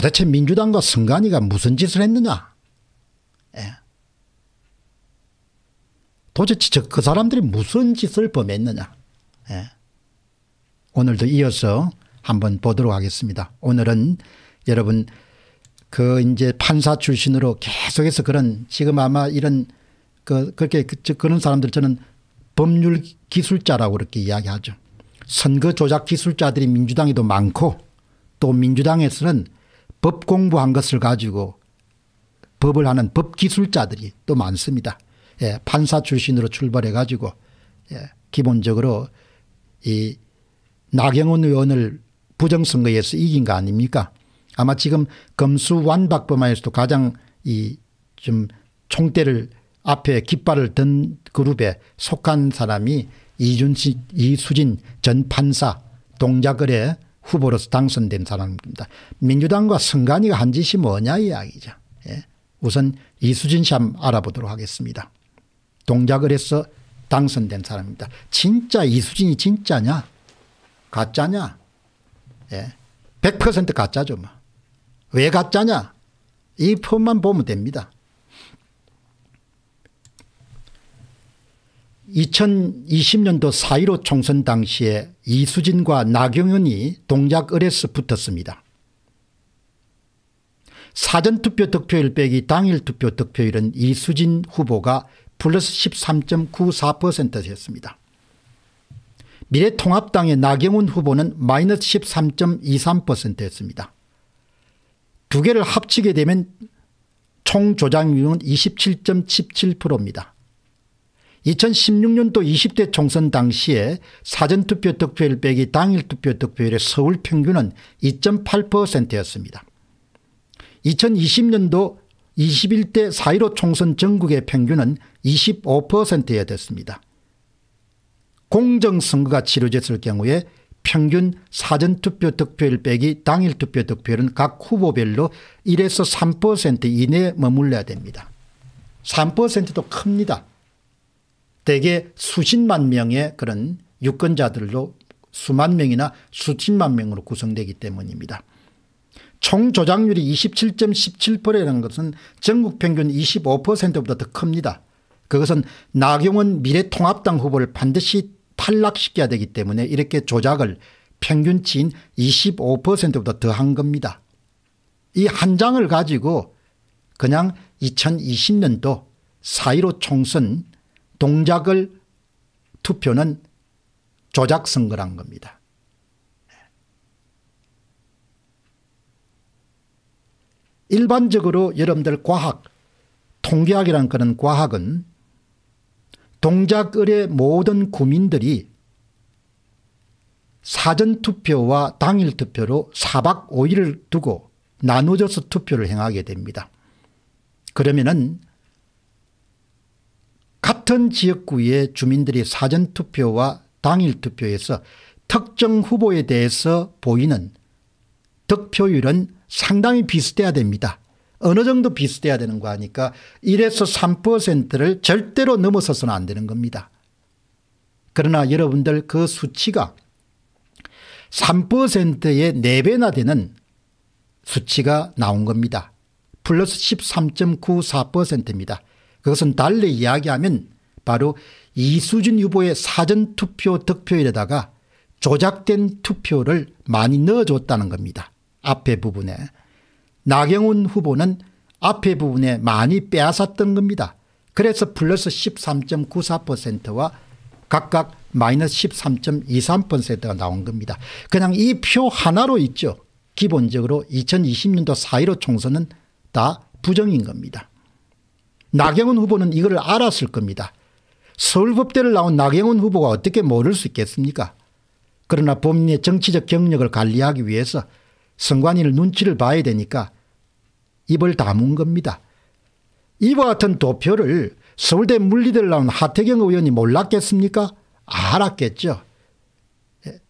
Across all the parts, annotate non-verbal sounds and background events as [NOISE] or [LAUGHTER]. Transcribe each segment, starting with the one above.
도대체 민주당과 선관이가 무슨 짓을 했느냐. 예. 도대체 그 사람들이 무슨 짓을 범했느냐. 예. 오늘도 이어서 한번 보도록 하겠습니다. 오늘은 여러분 그 이제 판사 출신으로 계속해서 그런 지금 아마 이런 그 그렇게 그, 그런 사람들 저는 법률 기술자라고 그렇게 이야기하죠. 선거 조작 기술자들이 민주당에도 많고 또 민주당에서는 법 공부한 것을 가지고 법을 하는 법 기술자들이 또 많습니다. 예, 판사 출신으로 출발해 가지고 예, 기본적으로 이 나경원 의원을 부정선거에서 이긴 거 아닙니까? 아마 지금 검수 완박 법에서도 가장 이 좀 총대를 앞에 깃발을 든 그룹에 속한 사람이 이준 이수진 전 판사 동작거래 후보로서 당선된 사람입니다. 민주당과 선관위가 한 짓이 뭐냐 이야기죠. 예. 우선 이수진 씨 한번 알아보도록 하겠습니다. 동작을 해서 당선된 사람입니다. 진짜 이수진이 진짜냐? 가짜냐? 예. 100% 가짜죠. 뭐. 왜 가짜냐? 이 폰만 보면 됩니다. 2020년도 4.15 총선 당시에 이수진과 나경원이 동작을에서 붙었습니다. 사전투표 득표율 빼기 당일 투표 득표율은 이수진 후보가 플러스 13.94%였습니다. 미래통합당의 나경원 후보는 마이너스 13.23%였습니다. 두 개를 합치게 되면 총 조작률은 27.17%입니다. 2016년도 20대 총선 당시에 사전투표 득표율 빼기 당일 투표 득표율의 서울 평균은 2.8%였습니다. 2020년도 21대 4.15 총선 전국의 평균은 25%에 됐습니다. 공정선거가 치러졌을 경우에 평균 사전투표 득표율 빼기 당일 투표 득표율은 각 후보별로 1에서 3% 이내에 머물러야 됩니다. 3%도 큽니다. 대개 수십만 명의 그런 유권자들로 수만 명이나 수십만 명으로 구성되기 때문입니다. 총 조작률이 27.17%라는 것은 전국 평균 25%보다 더 큽니다. 그것은 나경원 미래통합당 후보를 반드시 탈락시켜야 되기 때문에 이렇게 조작을 평균치인 25%보다 더한 겁니다. 이 한 장을 가지고 그냥 2020년도 4.15 총선 동작을 투표는 조작 선거란 겁니다. 일반적으로 여러분들 과학 통계학이라 그런 과학은 동작을의 모든 구민들이 사전투표와 당일투표로 4박 5일을 두고 나누어서 투표를 행하게 됩니다. 그러면 은 같은 지역구의 주민들이 사전투표와 당일투표에서 특정 후보에 대해서 보이는 득표율은 상당히 비슷해야 됩니다. 어느 정도 비슷해야 되는 거 아니까 1에서 3%를 절대로 넘어서서는 안 되는 겁니다. 그러나 여러분들 그 수치가 3%의 4배나 되는 수치가 나온 겁니다. 플러스 13.94%입니다. 그것은 달리 이야기하면 바로 이수준 후보의 사전투표 득표율에다가 조작된 투표를 많이 넣어줬다는 겁니다. 앞에 부분에. 나경원 후보는 앞에 부분에 많이 빼앗았던 겁니다. 그래서 플러스 13.94%와 각각 마이너스 13.23%가 나온 겁니다. 그냥 이 표 하나로 있죠. 기본적으로 2020년도 4.15 총선은 다 부정인 겁니다. 나경원 후보는 이걸 알았을 겁니다. 서울법대를 나온 나경원 후보가 어떻게 모를 수 있겠습니까? 그러나 본인의 정치적 경력을 관리하기 위해서 선관위를 눈치를 봐야 되니까 입을 다문 겁니다. 이와 같은 도표를 서울대 물리대를 나온 하태경 의원이 몰랐겠습니까? 알았겠죠. 예.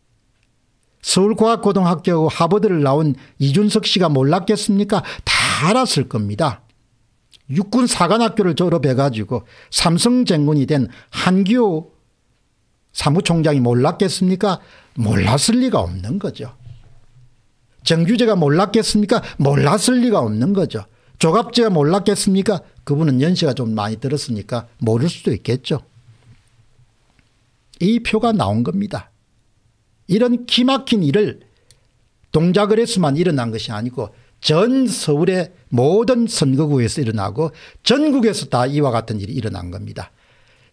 서울과학고등학교 하버드를 나온 이준석 씨가 몰랐겠습니까? 다 알았을 겁니다. 육군 사관학교를 졸업해가지고 삼성전군이된한규 사무총장이 몰랐겠습니까? 몰랐을 리가 없는 거죠. 정규제가 몰랐겠습니까? 몰랐을 리가 없는 거죠. 조갑제가 몰랐겠습니까? 그분은 연세가 좀 많이 들었으니까 모를 수도 있겠죠. 이 표가 나온 겁니다. 이런 기막힌 일을 동작을 해서만 일어난 것이 아니고 전 서울의 모든 선거구에서 일어나고 전국에서 다 이와 같은 일이 일어난 겁니다.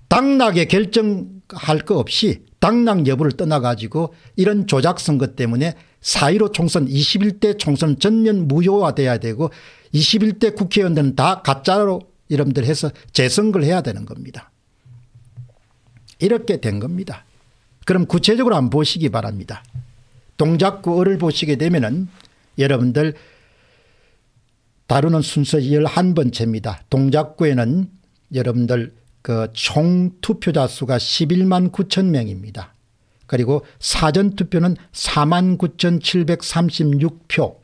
당락에 결정할 것 없이 당락 여부를 떠나가지고 이런 조작선거 때문에 4.15 총선 21대 총선 전면 무효화돼야 되고 21대 국회의원들은 다 가짜로 이름들 해서 재선거를 해야 되는 겁니다. 이렇게 된 겁니다. 그럼 구체적으로 한번 보시기 바랍니다. 동작구를 보시게 되면 은 여러분들 다루는 순서 11번째입니다. 동작구에는 여러분들 그 총 투표자 수가 11만 9천 명입니다. 그리고 사전투표는 4만 9,736표,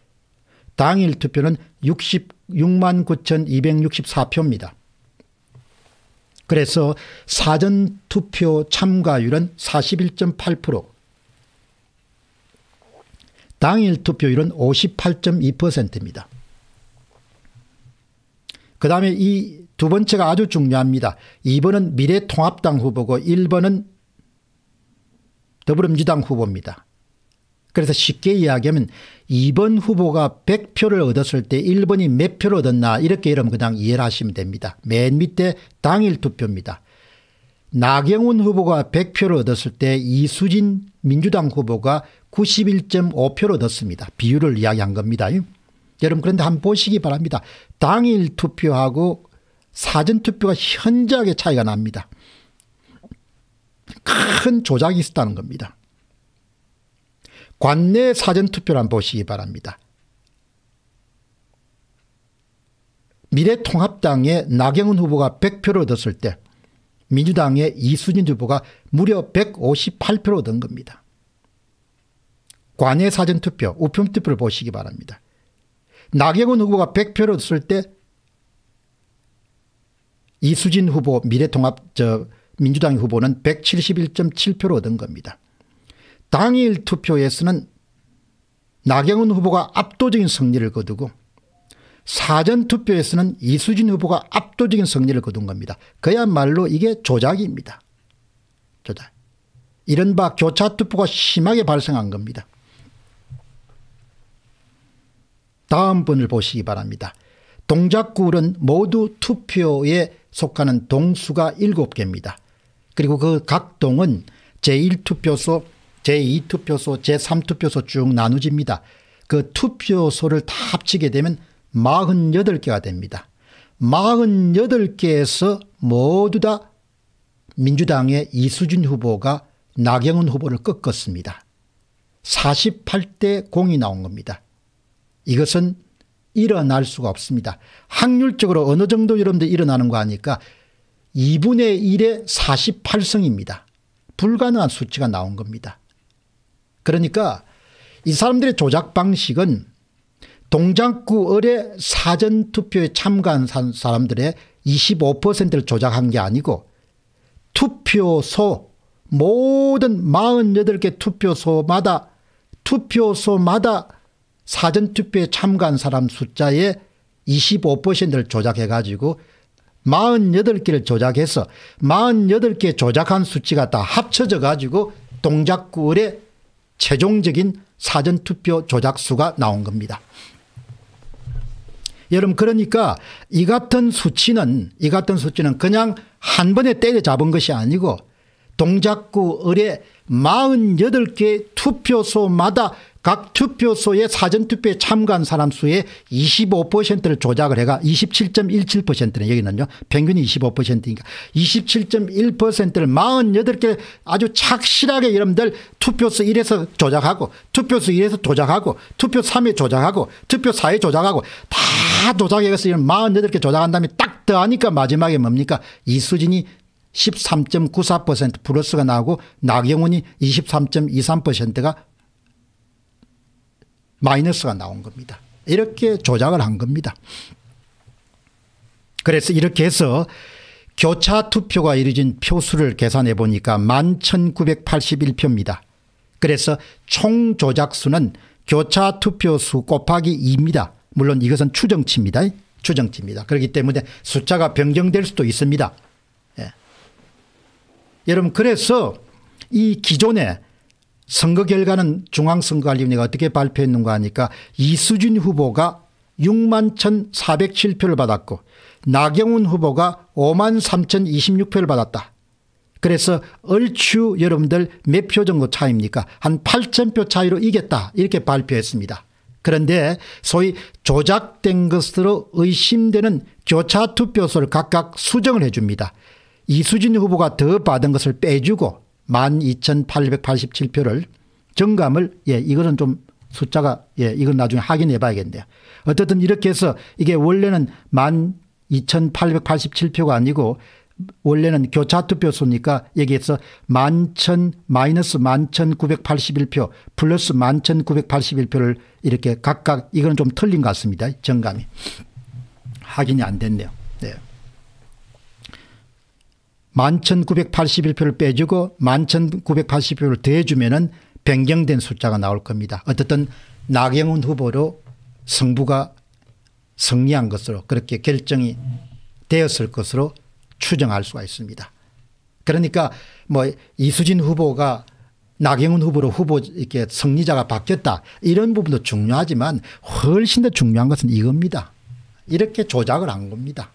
당일투표는 66만 9,264표입니다. 그래서 사전투표 참가율은 41.8%, 당일투표율은 58.2%입니다. 그 다음에 이 두 번째가 아주 중요합니다. 2번은 미래통합당 후보고 1번은 더불어민주당 후보입니다. 그래서 쉽게 이야기하면 2번 후보가 100표를 얻었을 때 1번이 몇 표를 얻었나 이렇게 여러분 그냥 이해를 하시면 됩니다. 맨 밑에 당일 투표입니다. 나경원 후보가 100표를 얻었을 때 이수진 민주당 후보가 91.5표를 얻었습니다. 비율을 이야기한 겁니다. 여러분 그런데 한번 보시기 바랍니다. 당일 투표하고 사전 투표가 현저하게 차이가 납니다. 큰 조작이 있었다는 겁니다. 관내 사전 투표를 한번 보시기 바랍니다. 미래통합당의 나경원 후보가 100표를 얻었을 때 민주당의 이수진 후보가 무려 158표를 얻은 겁니다. 관외 사전투표, 우편투표를 보시기 바랍니다. 나경원 후보가 100표를 얻을 때 이수진 후보 미래통합 저 민주당 후보는 171.7표를 얻은 겁니다. 당일 투표에서는 나경원 후보가 압도적인 승리를 거두고 사전투표에서는 이수진 후보가 압도적인 승리를 거둔 겁니다. 그야말로 이게 조작입니다. 조작. 이른바 교차투표가 심하게 발생한 겁니다. 다음 분을 보시기 바랍니다. 동작구는 모두 투표에 속하는 동수가 7개입니다. 그리고 그 각 동은 제1투표소, 제2투표소, 제3투표소 쭉 나누집니다. 그 투표소를 다 합치게 되면 48개가 됩니다. 48개에서 모두 다 민주당의 이수진 후보가 나경원 후보를 꺾었습니다. 48대 0이 나온 겁니다. 이것은 일어날 수가 없습니다. 확률적으로 어느 정도 여러분들 일어나는 거 아니까 2분의 1의 48성입니다. 불가능한 수치가 나온 겁니다. 그러니까 이 사람들의 조작 방식은 동작구 을의 사전투표에 참가한 사람들의 25%를 조작한 게 아니고 투표소 모든 48개 투표소마다 투표소마다 사전투표에 참가한 사람 숫자의 25%를 조작해 가지고 48개를 조작해서 48개 조작한 수치가 다 합쳐져 가지고 동작구의 최종적인 사전투표 조작수가 나온 겁니다. 여러분 그러니까 이 같은 수치는 이 같은 수치는 그냥 한 번에 때려잡은 것이 아니고 동작구 의뢰 48개 투표소마다 각 투표소의 사전투표에 참가한 사람 수의 25%를 조작을 해가 27.17%네 여기는요. 평균이 25%니까 27.1%를 48개 아주 착실하게 여러분들 투표소 1에서 조작하고 투표소 1에서 조작하고 투표 3에 조작하고 투표 4에 조작하고 다 조작해서 48개 조작한 다음에 딱 더하니까 마지막에 뭡니까 이수진이 13.94% 플러스가 나오고 나경원이 23.23%가 마이너스가 나온 겁니다. 이렇게 조작을 한 겁니다. 그래서 이렇게 해서 교차 투표가 이루어진 표수를 계산해 보니까 11,981표입니다. 그래서 총 조작수는 교차 투표수 곱하기 2입니다. 물론 이것은 추정치입니다. 추정치입니다. 그렇기 때문에 숫자가 변경될 수도 있습니다. 예. 여러분 그래서 이 기존에 선거 결과는 중앙선거관리위원회가 어떻게 발표했는가 하니까 이수진 후보가 6만 1,407표를 받았고 나경원 후보가 5만 3,026표를 받았다. 그래서 얼추 여러분들 몇 표 정도 차입니까? 한 8,000표 차이로 이겼다 이렇게 발표했습니다. 그런데 소위 조작된 것으로 의심되는 교차투표소를 각각 수정을 해줍니다. 이수진 후보가 더 받은 것을 빼주고 12,887표를 정감을 예 이거는 좀 숫자가 예 이건 나중에 확인해 봐야겠네요. 어쨌든 이렇게 해서 이게 원래는 12,887표가 아니고 원래는 교차 투표수니까 여기에서 11,000 마이너스 11,981표 플러스 11,981표를 이렇게 각각 이거는 좀 틀린 것 같습니다. 정감이. 확인이 안 됐네요. 11,981표를 빼주고 11,980표를 더해주면 은 변경된 숫자가 나올 겁니다. 어쨌든 나경원 후보로 승부가 승리한 것으로 그렇게 결정이 되었을 것으로 추정할 수가 있습니다. 그러니까 뭐 이수진 후보가 나경원 후보로 후보 이렇게 승리자가 바뀌었다 이런 부분도 중요하지만 훨씬 더 중요한 것은 이겁니다. 이렇게 조작을 한 겁니다.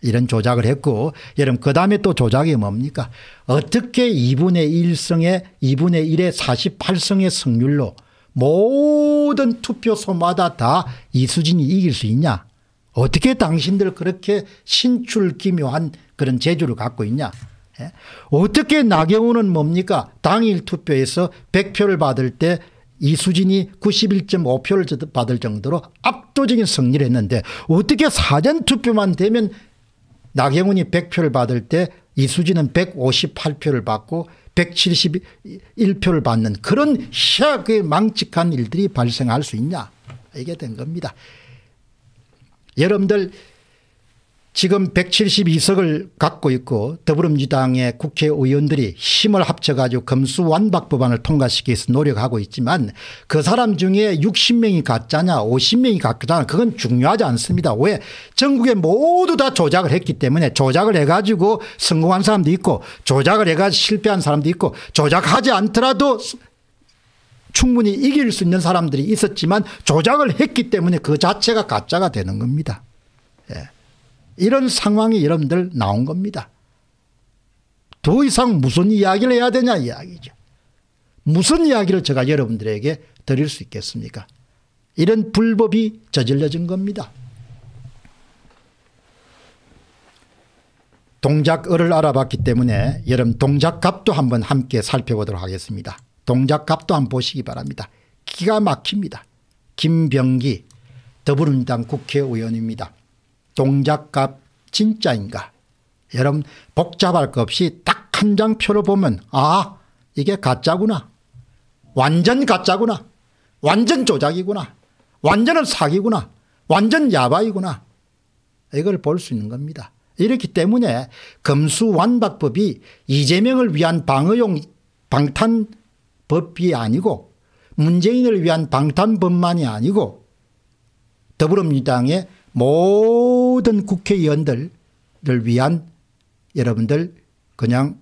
이런 조작을 했고 여러분 그 다음에 또 조작이 뭡니까 어떻게 2분의 1성의 2분의 1의 48성의 승률로 모든 투표소마다 다 이수진이 이길 수 있냐 어떻게 당신들 그렇게 신출기묘한 그런 재주를 갖고 있냐 예? 어떻게 나경원은 뭡니까 당일 투표에서 100표를 받을 때 이수진이 91.5표를 받을 정도로 압도적인 승리를 했는데 어떻게 사전투표만 되면 나경원이 100표를 받을 때 이수진은 158표를 받고 171표를 받는 그런 희하의 망측한 일들이 발생할 수 있냐 이게 된 겁니다. 여러분들 지금 172석을 갖고 있고 더불어민주당의 국회의원들이 힘을 합쳐 가지고 검수완박 법안을 통과시키기 위해서 노력하고 있지만 그 사람 중에 60명이 가짜냐 50명이 가짜냐 그건 중요하지 않습니다. 왜 전국에 모두 다 조작을 했기 때문에 조작을 해가지고 성공한 사람도 있고 조작을 해가지고 실패한 사람도 있고 조작하지 않더라도 충분히 이길 수 있는 사람들이 있었지만 조작을 했기 때문에 그 자체가 가짜가 되는 겁니다. 예. 이런 상황이 여러분들 나온 겁니다. 더 이상 무슨 이야기를 해야 되냐 이야기죠. 무슨 이야기를 제가 여러분들에게 드릴 수 있겠습니까? 이런 불법이 저질러진 겁니다. 동작을을 알아봤기 때문에 여러분 동작값도 한번 함께 살펴보도록 하겠습니다. 동작값도 한번 보시기 바랍니다. 기가 막힙니다. 김병기 더불어민주당 국회의원입니다. 동작값 진짜인가 여러분 복잡할 것 없이 딱 한 장 표를 보면 아 이게 가짜구나 완전 가짜구나 완전 조작이구나 완전한 사기구나 완전 야바이구나 이걸 볼 수 있는 겁니다. 이렇기 때문에 금수완박법이 이재명을 위한 방어용 방탄법이 아니고 문재인을 위한 방탄법만이 아니고 더불어민주당의 모든 모든 국회의원들을 위한 여러분들 그냥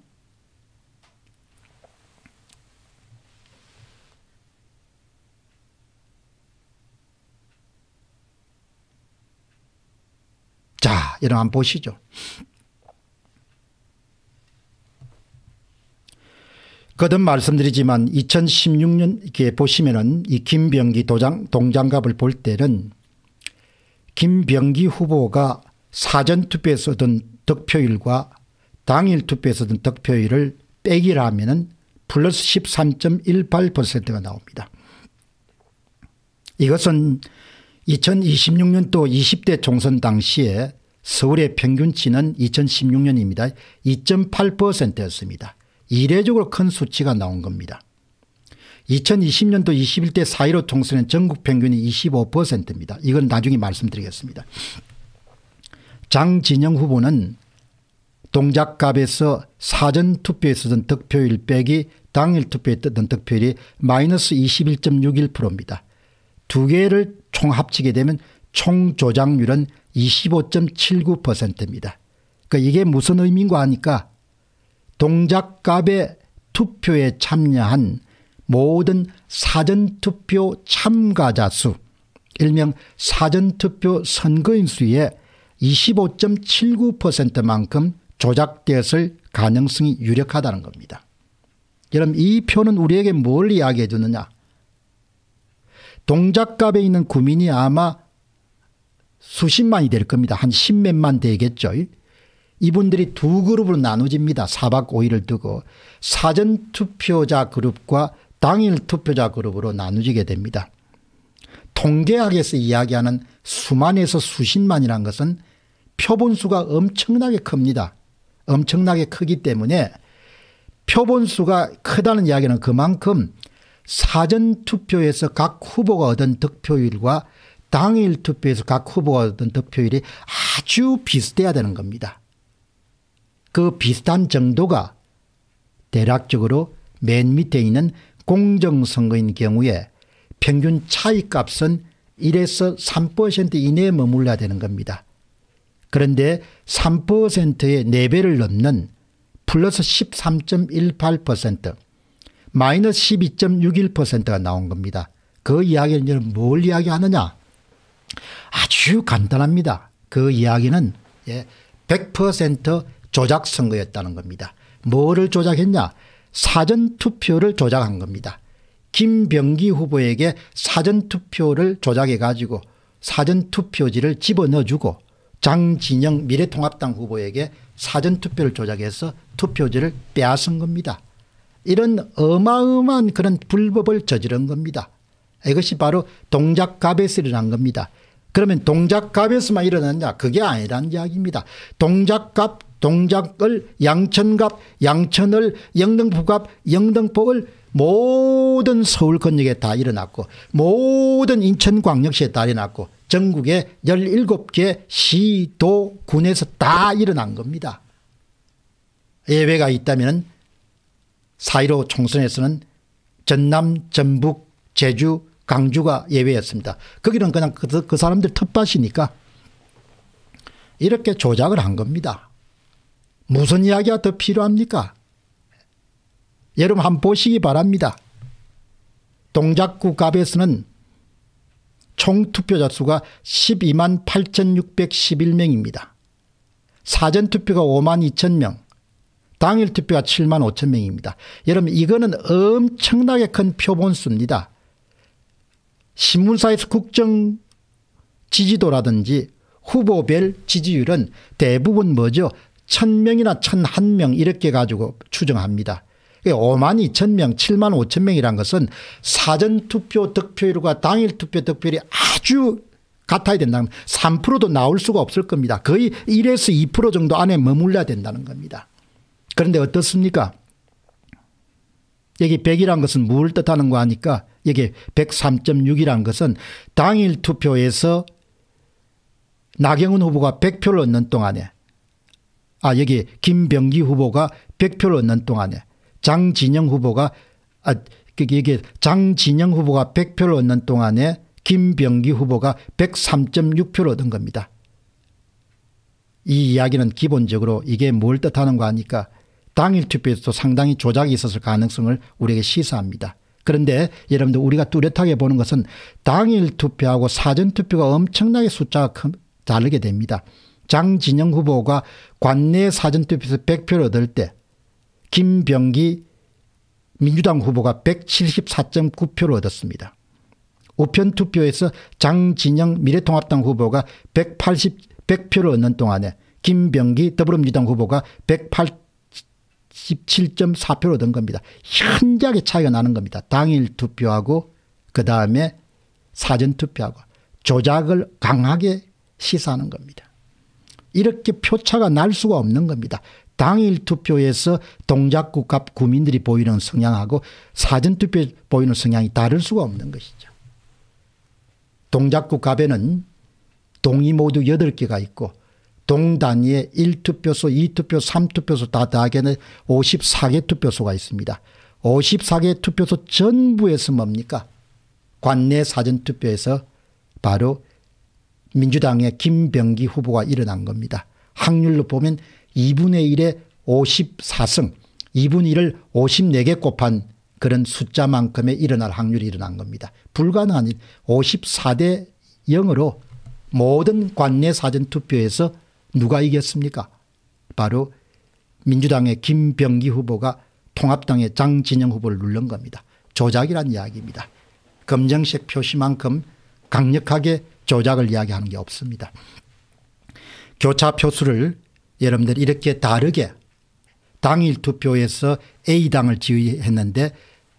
자, 여러분 한번 보시죠. 거듭 말씀드리지만 2016년 이렇게 보시면은 이 김병기 도장 동장갑을 볼 때는 김병기 후보가 사전투표에서 얻은 득표율과 당일 투표에서 얻은 득표율을 빼기를 하면 은 플러스 13.18%가 나옵니다. 이것은 2026년도 20대 총선 당시에 서울의 평균치는 2016년입니다. 2.8%였습니다. 이례적으로 큰 수치가 나온 겁니다. 2020년도 21대 4.15 총선은 전국 평균이 25%입니다. 이건 나중에 말씀드리겠습니다. 장진영 후보는 동작갑에서 사전투표에 쓰던 득표율 빼기 당일 투표에 뜨던 득표율이 마이너스 21.61%입니다. 두 개를 총 합치게 되면 총 조작률은 25.79%입니다. 그러니까 이게 무슨 의미인가 하니까 동작갑의 투표에 참여한 모든 사전투표 참가자 수 일명 사전투표 선거인 수의 25.79%만큼 조작되었을 가능성이 유력하다는 겁니다. 여러분 이 표는 우리에게 뭘 이야기해 주느냐 동작갑에 있는 구민이 아마 수십만이 될 겁니다. 한 십몇만 되겠죠. 이분들이 두 그룹으로 나눠집니다. 4박 5일을 두고 사전투표자 그룹과 당일 투표자 그룹으로 나누지게 됩니다. 통계학에서 이야기하는 수만에서 수십만이란 것은 표본수가 엄청나게 큽니다. 엄청나게 크기 때문에 표본수가 크다는 이야기는 그만큼 사전투표에서 각 후보가 얻은 득표율과 당일 투표에서 각 후보가 얻은 득표율이 아주 비슷해야 되는 겁니다. 그 비슷한 정도가 대략적으로 맨 밑에 있는 공정선거인 경우에 평균 차이값은 1에서 3% 이내에 머물러야 되는 겁니다. 그런데 3%의 4배를 넘는 플러스 13.18% 마이너스 12.61%가 나온 겁니다. 그 이야기는 뭘 이야기하느냐 아주 간단합니다. 그 이야기는 100% 예, 조작 선거였다는 겁니다. 뭐를 조작했냐 사전투표를 조작한 겁니다. 김병기 후보에게 사전투표를 조작해 가지고 사전투표지를 집어넣어주고 장진영 미래통합당 후보에게 사전투표를 조작해서 투표지를 빼앗은 겁니다. 이런 어마어마한 그런 불법을 저지른 겁니다. 이것이 바로 동작가베스이 겁니다. 그러면 동작갑에만 일어났냐 그게 아니라는 이야기입니다. 동작갑 동작을 양천갑 양천을 영등포갑 영등포을 모든 서울 권역에 다 일어났고 모든 인천광역시에 다 일어났고 전국의 17개 시도 군에서 다 일어난 겁니다. 예외가 있다면 사1로 총선에서는 전남 전북 제주 강주가 예외였습니다. 거기는 그냥 그, 그 사람들 텃밭이니까 이렇게 조작을 한 겁니다. 무슨 이야기가 더 필요합니까? 여러분 한번 보시기 바랍니다. 동작구 갑에서는 총 투표자 수가 12만 8,611명입니다. 사전투표가 5만 2천 명, 당일 투표가 7만 5천 명입니다. 여러분 이거는 엄청나게 큰 표본수입니다. 신문사에서 국정 지지도라든지 후보별 지지율은 대부분 뭐죠? 1000명이나 1001명 이렇게 가지고 추정합니다. 5만 2천 명, 7만 5천 명이란 것은 사전투표 득표율과 당일투표 득표율이 아주 같아야 된다면 3%도 나올 수가 없을 겁니다. 거의 1에서 2% 정도 안에 머물러야 된다는 겁니다. 그런데 어떻습니까? 여기 100이란 것은 무엇을 뜻하는 거 아니까 여기 103.6이란 것은 당일 투표에서 나경원 후보가 100표를 얻는 동안에 아 여기 김병기 후보가 100표를 얻는 동안에 장진영 후보가 아 이게 그, 그, 장진영 후보가 100표를 얻는 동안에 김병기 후보가 103.6표를 얻은 겁니다. 이 이야기는 기본적으로 이게 뭘뜻하는거아니까 당일 투표에서도 상당히 조작이 있었을 가능성을 우리에게 시사합니다. 그런데 여러분들 우리가 뚜렷하게 보는 것은 당일 투표하고 사전 투표가 엄청나게 숫자가 다르게 됩니다. 장진영 후보가 관내 사전투표에서 100표를 얻을 때 김병기 민주당 후보가 174.9표를 얻었습니다. 우편 투표에서 장진영 미래통합당 후보가 180, 100표를 얻는 동안에 김병기 더불어민주당 후보가 187.4표를 얻은 겁니다. 현저하게 차이가 나는 겁니다. 당일 투표하고 그 다음에 사전투표하고 조작을 강하게 시사하는 겁니다. 이렇게 표차가 날 수가 없는 겁니다. 당일 투표에서 동작구 갑 구민들이 보이는 성향하고 사전투표 보이는 성향이 다를 수가 없는 것이죠. 동작구 갑에는 동이 모두 8개가 있고 동단위에 1투표소, 2투표, 3투표소 다 다하게는 54개 투표소가 있습니다. 54개 투표소 전부에서 뭡니까? 관내 사전투표에서 바로 민주당의 김병기 후보가 일어난 겁니다. 확률로 보면 2분의 1에 54승 2분의 1을 54개 곱한 그런 숫자만큼의 일어날 확률이 일어난 겁니다. 불가능한 일 54대 0으로 모든 관내 사전투표에서 누가 이겼습니까 바로 민주당의 김병기 후보가 통합당의 장진영 후보를 누른 겁니다. 조작이란 이야기입니다. 검정색 표시만큼 강력하게 조작을 이야기하는 게 없습니다. 교차 표수를 여러분들 이렇게 다르게 당일 투표에서 A당을 지휘했는데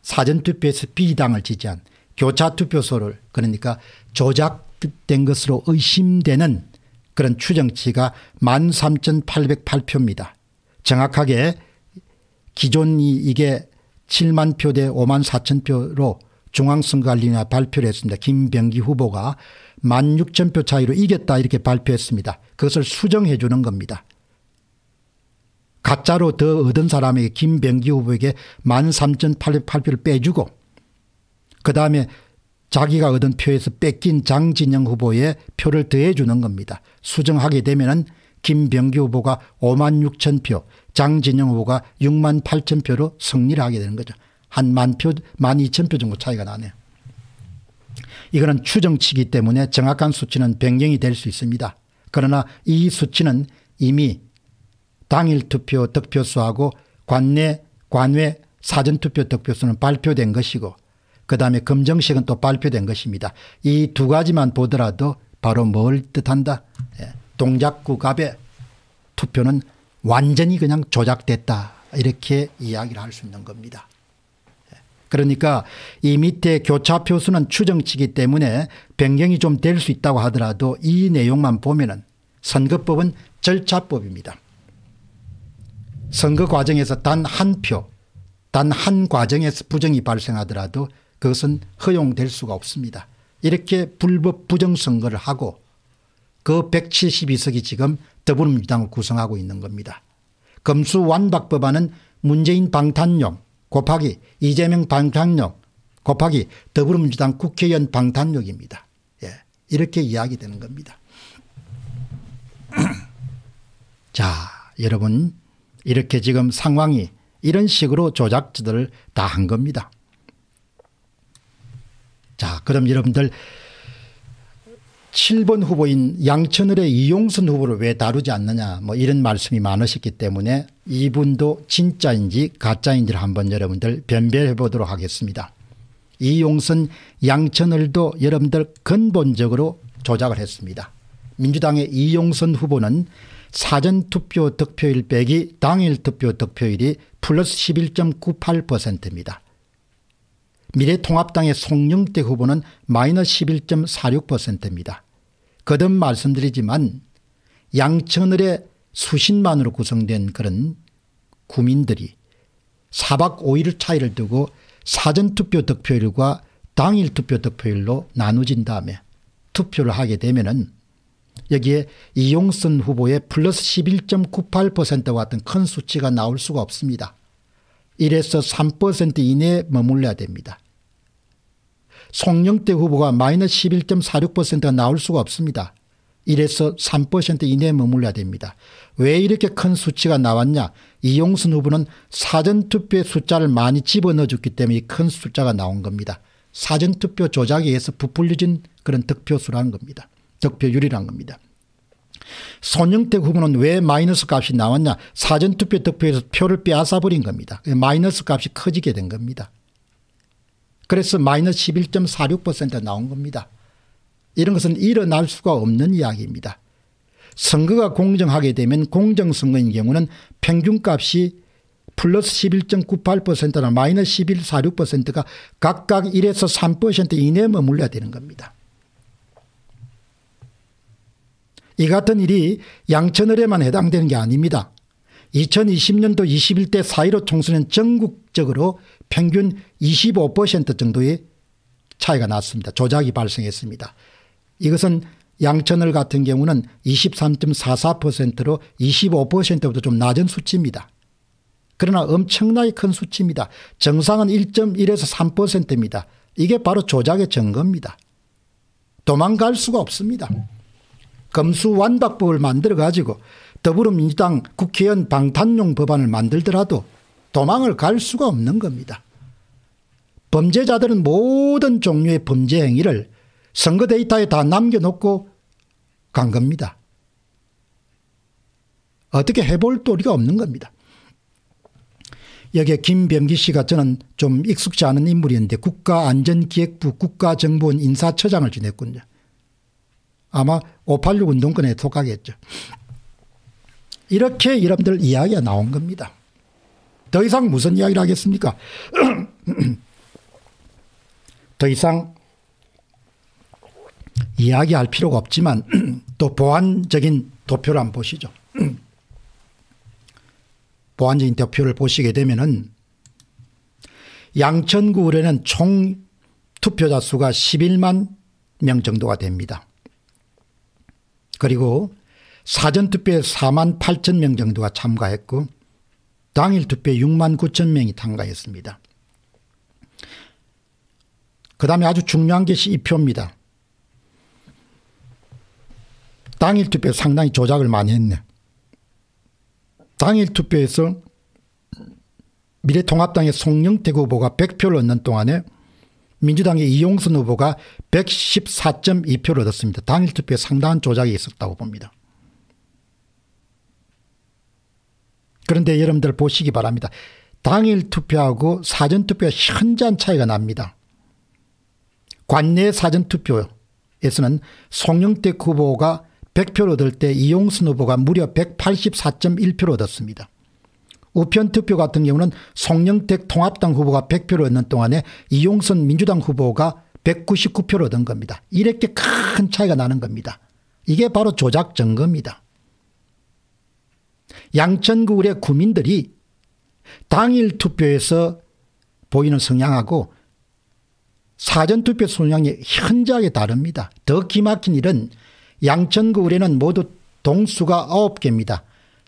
사전투표에서 B당을 지지한 교차투표소를 그러니까 조작된 것으로 의심되는 그런 추정치가 13,808표입니다. 정확하게 기존이 게 7만 표대 5만 4천 표로 중앙선관위가 발표를 했습니다. 김병기 후보가 1 6 0표 차이로 이겼다 이렇게 발표했습니다. 그것을 수정해 주는 겁니다. 가짜로 더 얻은 사람에게 김병기 후보에게 13,008표를 빼주고 그 다음에 자기가 얻은 표에서 뺏긴 장진영 후보의 표를 더해 주는 겁니다. 수정하게 되면 은 김병기 후보가 5만 6천 표, 장진영 후보가 6만 8천 표로 승리를 하게 되는 거죠. 한 만 표, 만 2천 표 정도 차이가 나네요. 이거는 추정치기 때문에 정확한 수치는 변경이 될 수 있습니다. 그러나 이 수치는 이미 당일 투표 득표수하고 관내 관외 사전투표 득표수는 발표된 것이고 그 다음에 검정식은 또 발표된 것입니다. 이 두 가지만 보더라도 바로 뭘 뜻한다. 예, 동작구 갑의 투표는 완전히 그냥 조작됐다. 이렇게 이야기를 할 수 있는 겁니다. 그러니까 이 밑에 교차표 수는 추정치기 때문에 변경이 좀 될 수 있다고 하더라도 이 내용만 보면은 선거법은 절차법입니다. 선거 과정에서 단 한 표, 단 한 과정에서 부정이 발생하더라도 그것은 허용될 수가 없습니다. 이렇게 불법 부정선거를 하고 그 172석이 지금 더불어민주당을 구성하고 있는 겁니다. 검수완박법안은 문재인 방탄용 곱하기 이재명 방탄력 곱하기 더불어민주당 국회의원 방탄력입니다. 예. 이렇게 이야기되는 겁니다. [CLEARS THROAT] 자 여러분 이렇게 지금 상황이 이런 식으로 조작지들을 다 한 겁니다. 자 그럼 여러분들 7번 후보인 양천을의 이용순 후보를 왜 다루지 않느냐 뭐 이런 말씀이 많으셨기 때문에 이분도 진짜인지 가짜인지를 한번 여러분들 변별해 보도록 하겠습니다. 이용순 양천을도 여러분들 근본적으로 조작을 했습니다. 민주당의 이용순 후보는 사전투표 득표일 빼기 당일 투표 득표율이 플러스 11.98%입니다. 미래통합당의 송영태 후보는 마이너스 11.46%입니다. 거듭 말씀드리지만 양천을의 수신만으로 구성된 그런 구민들이 4박 5일 차이를 두고 사전투표 득표율과 당일 투표 득표율로 나누진 다음에 투표를 하게 되면은 여기에 이용선 후보의 플러스 11.98%와 같은 큰 수치가 나올 수가 없습니다. 이래서3% 이내에 머물러야 됩니다. 송영태 후보가 마이너스 11.46%가 나올 수가 없습니다. 이래서 3% 이내에 머물러야 됩니다. 왜 이렇게 큰 수치가 나왔냐 이용순 후보는 사전투표의 숫자를 많이 집어넣어줬기 때문에 큰 숫자가 나온 겁니다. 사전투표 조작에 의해서 부풀려진 그런 득표수라는 겁니다. 득표율이란 겁니다. 손영택 후보는 왜 마이너스 값이 나왔냐 사전투표 득표에서 표를 빼앗아버린 겁니다. 마이너스 값이 커지게 된 겁니다. 그래서 마이너스 11.46% 나온 겁니다. 이런 것은 일어날 수가 없는 이야기입니다. 선거가 공정하게 되면 공정선거인 경우는 평균값이 플러스 11.98%나 마이너스 11.46%가 각각 1에서 3% 이내에 머물러야 되는 겁니다. 이 같은 일이 양천을에만 해당되는 게 아닙니다. 2020년도 21대 4.15 총선은 전국적으로 평균 25% 정도의 차이가 났습니다. 조작이 발생했습니다. 이것은 양천을 같은 경우는 23.44%로 25%보다 좀 낮은 수치입니다. 그러나 엄청나게 큰 수치입니다. 정상은 1.1에서 3%입니다. 이게 바로 조작의 증거입니다. 도망갈 수가 없습니다. 검수완박법을 만들어 가지고 더불어민주당 국회의원 방탄용 법안을 만들더라도 도망을 갈 수가 없는 겁니다. 범죄자들은 모든 종류의 범죄 행위를 선거 데이터에 다 남겨놓고 간 겁니다. 어떻게 해볼 도리가 없는 겁니다. 여기에 김병기 씨가 저는 좀익숙지 않은 인물이었는데 국가안전기획부 국가정보원 인사처장을 지냈군요. 아마 586 운동권에 속하겠죠. 이렇게 여러분들 이야기가 나온 겁니다. 더 이상 무슨 이야기를 하겠습니까? [CLEARS THROAT] 더 이상 이야기할 필요가 없지만 [CLEARS THROAT] 또 보완적인 도표를 한 보시죠. [CLEARS THROAT] 보완적인 도표를 보시게 되면은 양천구 의뢰는 총 투표자 수가 11만 명 정도가 됩니다. 그리고 사전투표에 4만 8천 명 정도가 참가했고 당일 투표에 6만 9천 명이 참가했습니다. 그 다음에 아주 중요한 것이 이 표입니다. 당일 투표 상당히 조작을 많이 했네. 당일 투표에서 미래통합당의 송영택 후보가 100표를 얻는 동안에 민주당의 이용선 후보가 114.2표를 얻었습니다. 당일 투표에 상당한 조작이 있었다고 봅니다. 그런데 여러분들 보시기 바랍니다. 당일 투표하고 사전투표 현저한 차이가 납니다. 관내 사전투표에서는 송영택 후보가 100표를 얻을 때 이용순 후보가 무려 184.1표를 얻었습니다. 우편 투표 같은 경우는 송영택 통합당 후보가 100표를 얻는 동안에 이용순 민주당 후보가 199표를 얻은 겁니다. 이렇게 큰 차이가 나는 겁니다. 이게 바로 조작 증거입니다. 양천구울의 구민들이 당일 투표에서 보이는 성향하고 사전투표 성향이 현저하게 다릅니다. 더 기막힌 일은 양천구울에는 모두 동수가 9개입니다.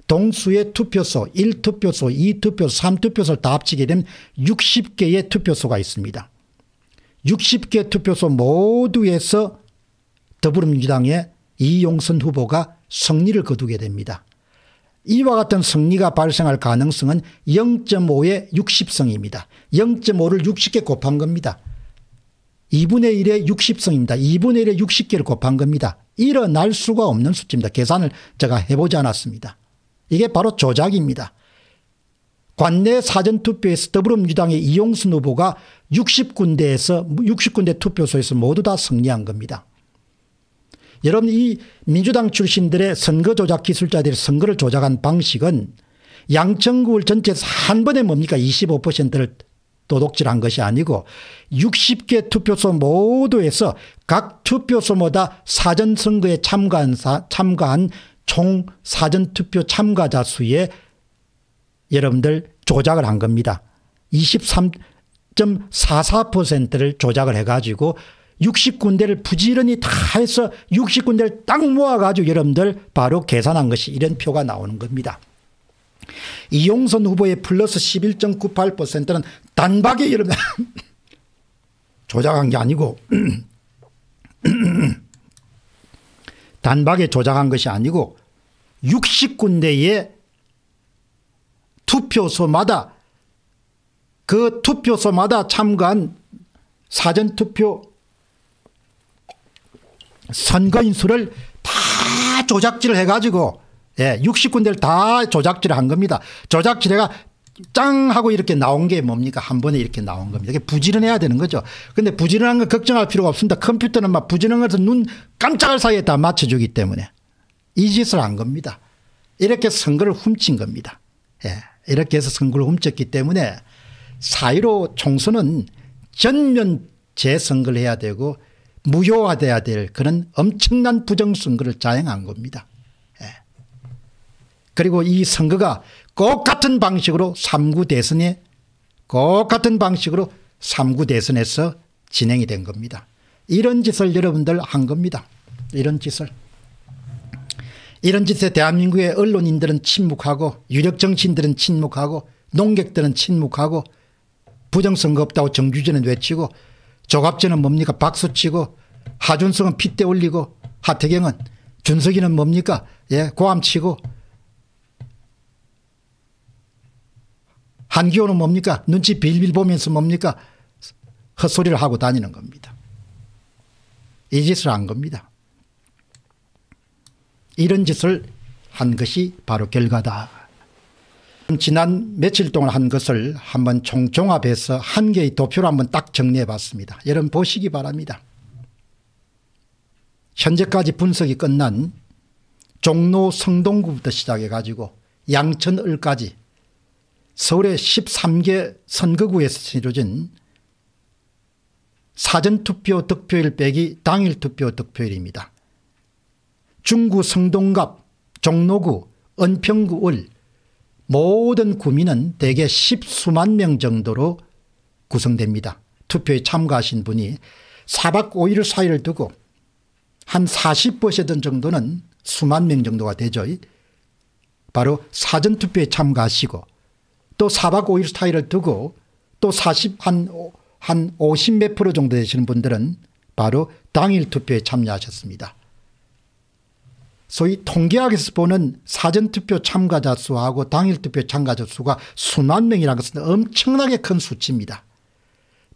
동수의 투표소 1투표소 2투표소 3투표소를 다 합치게 되면 60개의 투표소가 있습니다. 60개 투표소 모두에서 더불어민주당의 이용선 후보가 승리를 거두게 됩니다. 이와 같은 승리가 발생할 가능성은 0.5의 60성입니다. 0.5를 60개 곱한 겁니다. 2분의 1의 60성입니다. 2분의 1의 60개를 곱한 겁니다. 일어날 수가 없는 수치입니다. 계산을 제가 해보지 않았습니다. 이게 바로 조작입니다. 관내 사전투표에서 더불어민주당의 이용순 후보가 60군데에서 60군데 투표소에서 모두 다 승리한 겁니다. 여러분 이 민주당 출신들의 선거 조작 기술자들이 선거를 조작한 방식은 양천구를 전체에서 한 번에 뭡니까 25%를 도둑질한 것이 아니고 60개 투표소 모두에서 각 투표소마다 사전선거에 참가한, 사, 참가한 총 사전투표 참가자 수에 여러분들 조작을 한 겁니다. 23.44%를 조작을 해가지고 60군데를 부지런히 다 해서 60군데를 딱 모아가지고 여러분들 바로 계산한 것이 이런 표가 나오는 겁니다. 이용선 후보의 플러스 11.98%는 단박에 여러분 [LAUGHS] 조작한 게 아니고 [CLEARS THROAT] 단박에 조작한 것이 아니고 60군데의 투표소마다 그 투표소마다 참가한 사전투표 선거인 수를 다 조작질을 해가지고 예, 60군데를 다 조작질을 한 겁니다. 조작질해가 짱 하고 이렇게 나온 게 뭡니까 한 번에 이렇게 나온 겁니다. 이게 부지런해야 되는 거죠. 근데 부지런한 건 걱정할 필요가 없습니다. 컴퓨터는 막 부지런한 것은 눈 깜짝할 사이에 다 맞춰주기 때문에 이 짓을 한 겁니다. 이렇게 선거를 훔친 겁니다. 예, 이렇게 해서 선거를 훔쳤기 때문에 4.15 총선은 전면 재선거를 해야 되고 무효화돼야 될 그런 엄청난 부정선거를 자행한 겁니다. 예. 그리고 이 선거가 꼭 같은 방식으로 3구 대선에 꼭 같은 방식으로 3구 대선에서 진행이 된 겁니다. 이런 짓을 여러분들 한 겁니다. 이런 짓을. 이런 짓에 대한민국의 언론인들은 침묵하고 유력 정치인들은 침묵하고 농객들은 침묵하고 부정선거 없다고 정규전은 외치고 조갑진은 뭡니까 박수치고 하준성은 핏대 올리고 하태경은 준석이는 뭡니까 예 고함치고 한기호는 뭡니까 눈치 빌빌 보면서 뭡니까 헛소리를 하고 다니는 겁니다. 이 짓을 한 겁니다. 이런 짓을 한 것이 바로 결과다. 지난 며칠 동안 한 것을 한번 총종합해서 한 개의 도표로 한번 딱 정리해 봤습니다. 여러분 보시기 바랍니다. 현재까지 분석이 끝난 종로 성동구부터 시작해 가지고 양천을까지 서울의 13개 선거구에서 이루어진 사전투표 득표일 빼기 당일 투표 득표일입니다. 중구 성동갑, 종로구, 은평구 을, 모든 구민은 대개 1 0수만명 정도로 구성됩니다. 투표에 참가하신 분이 4박 5일 사이를 두고 한40% 정도는 수만 명 정도가 되죠. 바로 사전투표에 참가하시고 또 4박 5일 사이를 두고 또 40, 한, 한50몇 프로 정도 되시는 분들은 바로 당일 투표에 참여하셨습니다. 소위 통계학에서 보는 사전투표 참가자 수하고 당일투표 참가자 수가 수만 명이라는 것은 엄청나게 큰 수치입니다.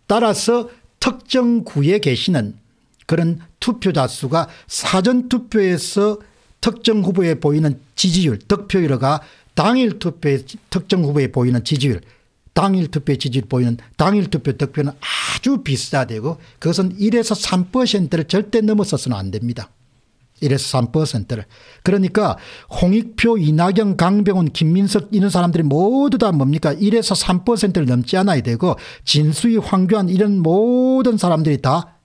따라서 특정 구에 계시는 그런 투표자 수가 사전투표에서 특정 후보에 보이는 지지율 득표율과 당일 투표 특정 후보에 보이는 지지율 당일 투표 지지율 보이는 당일 투표 득표는 아주 비싸되고 그것은 1에서 3%를 절대 넘어서서는 안 됩니다. 1에서 3%를. 그러니까 홍익표, 이낙연, 강병훈, 김민석 이런 사람들이 모두 다 뭡니까 1에서 3%를 넘지 않아야 되고 진수희, 황교안 이런 모든 사람들이 다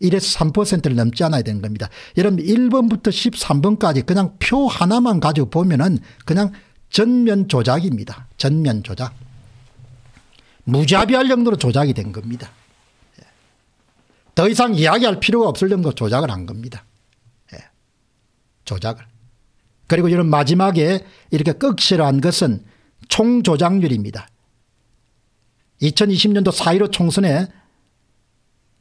1에서 3%를 넘지 않아야 되는 겁니다. 여러분 1번부터 13번까지 그냥 표 하나만 가지고 보면은 그냥 전면 조작입니다. 전면 조작. 무자비할 정도로 조작이 된 겁니다. 예. 더 이상 이야기할 필요가 없을 정도로 조작을 한 겁니다. 조작을. 그리고 이런 마지막에 이렇게 끝실한 것은 총조작률입니다. 2020년도 4.15 총선에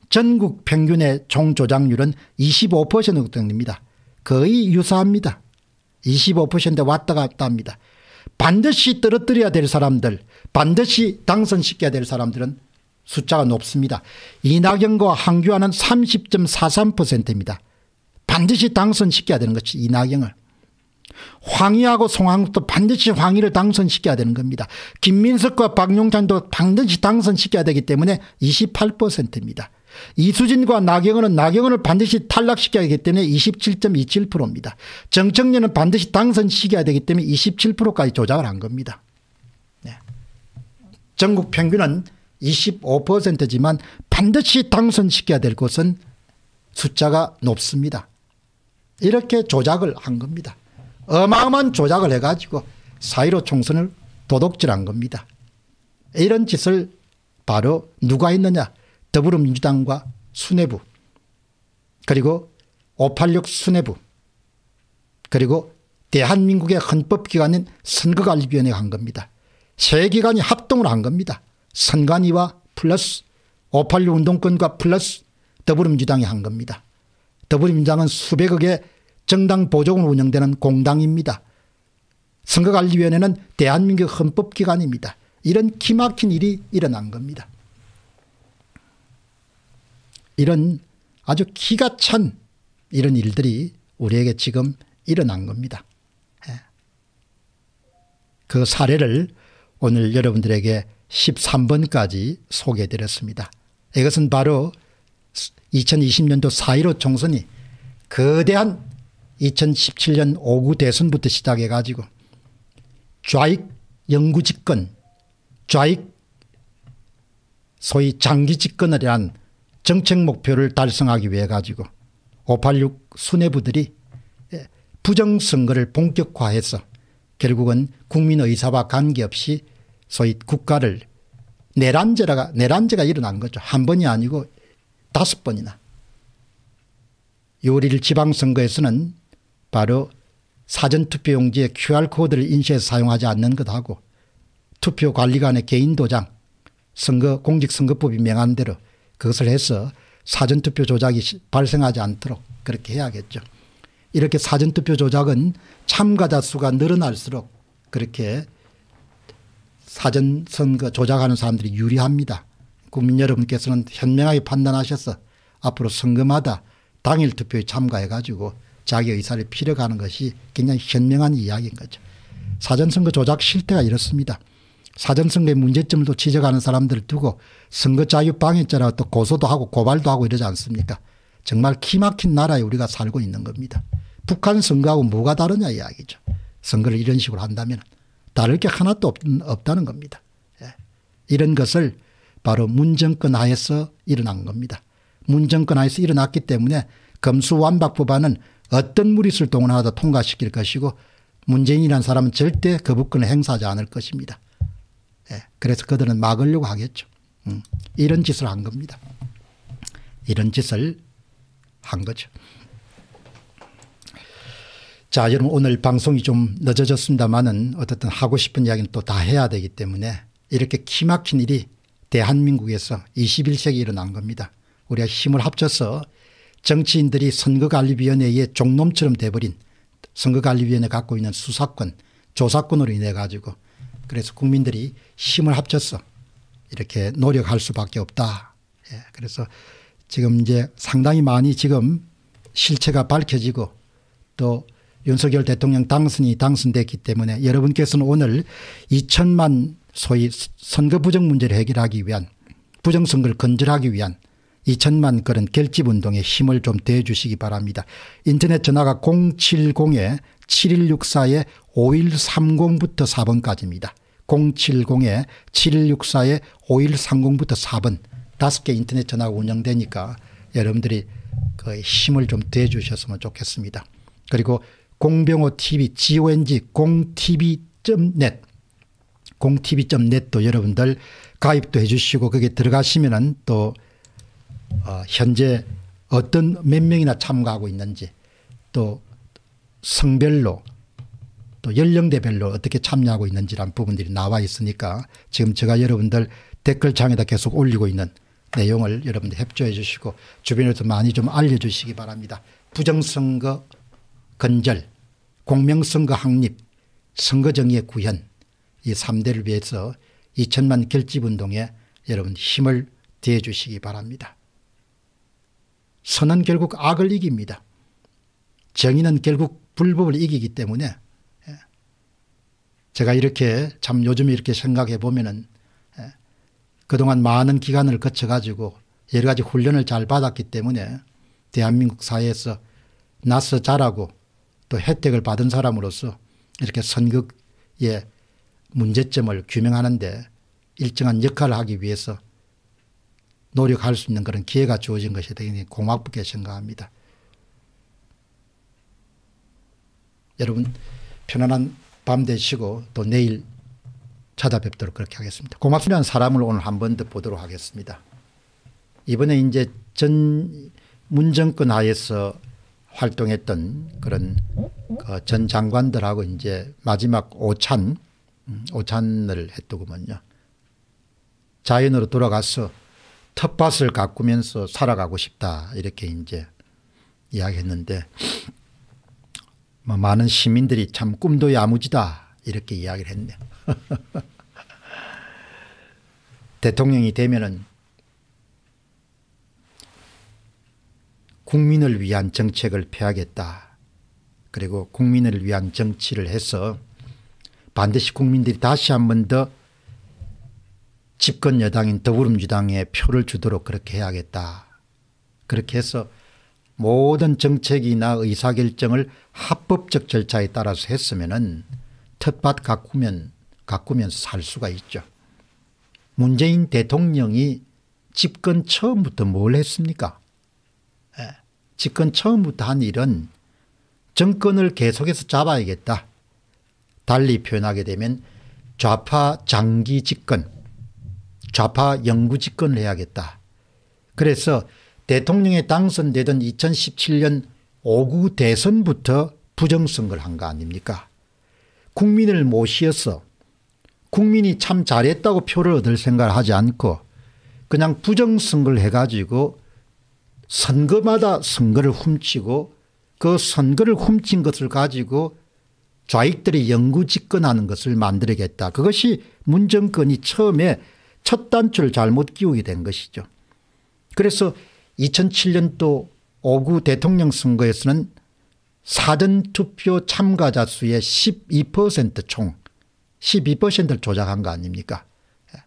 전국 평균의 총조작률은 25% 정도입니다. 거의 유사합니다. 2 5 왔다 갔다 합니다. 반드시 떨어뜨려야 될 사람들 반드시 당선시켜야 될 사람들은 숫자가 높습니다. 이낙연과 황교안은 30.43%입니다. 반드시 당선시켜야 되는 것이 이낙연을. 황희하고 송한국도 반드시 황희를 당선시켜야 되는 겁니다. 김민석과 박용찬도 반드시 당선시켜야 되기 때문에 28%입니다. 이수진과 나경원은 나경원을 반드시 탈락시켜야 되기 때문에 27.27%입니다. 정청년은 반드시 당선시켜야 되기 때문에 27%까지 조작을 한 겁니다. 네. 전국 평균은 25%지만 반드시 당선시켜야 될 곳은 숫자가 높습니다. 이렇게 조작을 한 겁니다. 어마어마한 조작을 해가지고 사이로 총선을 도둑질한 겁니다. 이런 짓을 바로 누가 있느냐 더불어민주당과 수뇌부 그리고 586 수뇌부 그리고 대한민국의 헌법기관인 선거관리위원회가 한 겁니다. 세 기관이 합동을 한 겁니다. 선관위와 플러스 586 운동권과 플러스 더불어민주당이 한 겁니다. 더불어민주당은 수백억의 정당 보조금 운영되는 공당입니다. 선거관리위원회는 대한민국 헌법기관입니다. 이런 기막힌 일이 일어난 겁니다. 이런 아주 기가 찬 이런 일들이 우리에게 지금 일어난 겁니다. 예. 그 사례를 오늘 여러분들에게 13번까지 소개해드렸습니다. 이것은 바로 2020년도 4.15 총선이 거대한 2017년 5구 대선부터 시작해 가지고 좌익 영구 집권 좌익 소위 장기 집권을 위한 정책 목표를 달성하기 위해 가지고 586 수뇌부들이 예, 부정선거를 본격화해서 결국은 국민의사와 관계없이 소위 국가를 내란제라가, 내란제가 일어난 거죠. 한 번이 아니고 다섯 번이나 6월 1 지방선거에서는 바로 사전투표용지에 QR코드를 인쇄해서 사용하지 않는 것하고 투표관리관의 개인도장 선거 공직선거법이 명한 대로 그것을 해서 사전투표 조작이 발생하지 않도록 그렇게 해야겠죠. 이렇게 사전투표 조작은 참가자 수가 늘어날수록 그렇게 사전선거 조작하는 사람들이 유리합니다. 국민 여러분께서는 현명하게 판단하셔서 앞으로 선거마다 당일 투표에 참가해 가지고 자기 의사를 필요하는 것이 굉장히 현명한 이야기인 거죠. 사전선거 조작 실태가 이렇습니다. 사전선거의 문제점을 또 지적하는 사람들을 두고 선거 자유 방해죄라고 또 고소도 하고 고발도 하고 이러지 않습니까? 정말 기막힌 나라에 우리가 살고 있는 겁니다. 북한 선거하고 뭐가 다르냐 이야기죠. 선거를 이런 식으로 한다면 다를 게 하나도 없, 다는 겁니다. 예. 이런 것을 바로 문정권 하에서 일어난 겁니다. 문정권 하에서 일어났기 때문에 검수완박 법안은 어떤 무리수를 동원하다 통과시킬 것이고 문재인이라는 사람은 절대 거부권을 그 행사하지 않을 것입니다. 예, 그래서 그들은 막으려고 하겠죠. 음, 이런 짓을 한 겁니다. 이런 짓을 한 거죠. 자 여러분 오늘 방송이 좀늦어졌습니다마는 어쨌든 하고 싶은 이야기는 또 다 해야 되기 때문에 이렇게 기막힌 일이 대한민국에서 21세기 일어난 겁니다. 우리가 힘을 합쳐서 정치인들이 선거관리위원회의 종놈처럼 돼버린 선거관리위원회 갖고 있는 수사권 조사권으로 인해 가지고 그래서 국민들이 힘을 합쳐서 이렇게 노력할 수밖에 없다. 예, 그래서 지금 이제 상당히 많이 지금 실체가 밝혀지고 또 윤석열 대통령 당선이 당선됐기 때문에 여러분께서는 오늘 2천만 소위 선거 부정 문제를 해결하기 위한 부정선거를 건절하기 위한 2천만 그런 결집운동에 힘을 좀 대주시기 바랍니다. 인터넷 전화가 070-7164-5130부터 4번까지입니다. 070-7164-5130부터 4번 다개 인터넷 전화가 운영되니까 여러분들이 그 힘을 좀 대주셨으면 좋겠습니다. 그리고 공병호 TV, GONG, t v n e t 공TV.net도 여러분들 가입도 해 주시고 거기에 들어가시면은 또어 현재 어떤 몇 명이나 참가하고 있는지 또 성별로 또 연령대별로 어떻게 참여하고 있는지라는 부분들이 나와 있으니까 지금 제가 여러분들 댓글창에다 계속 올리고 있는 내용을 여러분들 협조해 주시고 주변에도 많이 좀 알려주시기 바랍니다. 부정선거 건절, 공명선거 확립, 선거정의의 구현 이 3대를 위해서 2천만 결집운동에 여러분 힘을 대주시기 바랍니다. 선은 결국 악을 이깁니다. 정의는 결국 불법을 이기기 때문에 예. 제가 이렇게 참 요즘에 이렇게 생각해 보면은 예. 그동안 많은 기간을 거쳐가지고 여러 가지 훈련을 잘 받았기 때문에 대한민국 사회에서 나서 자라고 또 혜택을 받은 사람으로서 이렇게 선거에 문제점을 규명하는데 일정한 역할을 하기 위해서 노력할 수 있는 그런 기회가 주어진 것이 되게 고맙게 생각합니다. 여러분 편안한 밤 되시고 또 내일 찾아뵙도록 그렇게 하겠습니다. 고맙습니다. 사람을 오늘 한 번 더 보도록 하겠습니다. 이번에 이제 전 문정권 하에서 활동했던 그런 그전 장관들하고 이제 마지막 오찬 오찬을 했더구먼요. 자연으로 돌아가서 텃밭을 가꾸면서 살아가고 싶다 이렇게 이제 이야기했는데 뭐 많은 시민들이 참 꿈도 야무지다 이렇게 이야기를 했네요. [LAUGHS] 대통령이 되면은 국민을 위한 정책을 펴야겠다. 그리고 국민을 위한 정치를 해서 반드시 국민들이 다시 한 번 더 집권 여당인 더불어민주당에 표를 주도록 그렇게 해야겠다. 그렇게 해서 모든 정책이나 의사결정을 합법적 절차에 따라서 했으면은 텃밭 가꾸면 가꾸면 살 수가 있죠. 문재인 대통령이 집권 처음부터 뭘 했습니까? 예, 집권 처음부터 한 일은 정권을 계속해서 잡아야겠다. 달리 표현하게 되면 좌파 장기 집권, 좌파 영구 집권을 해야겠다. 그래서 대통령에 당선되던 2017년 5구 대선부터 부정선거를 한 거 아닙니까? 국민을 모시어서 국민이 참 잘했다고 표를 얻을 생각을 하지 않고 그냥 부정선거를 해가지고 선거마다 선거를 훔치고 그 선거를 훔친 것을 가지고 좌익들이 영구 집권하는 것을 만들겠다. 그것이 문정권이 처음에 첫 단추를 잘못 끼우게 된 것이죠. 그래서 2007년도 5구 대통령 선거에서는 사전투표 참가자 수의 12%총 12%를 조작한 거 아닙니까 예.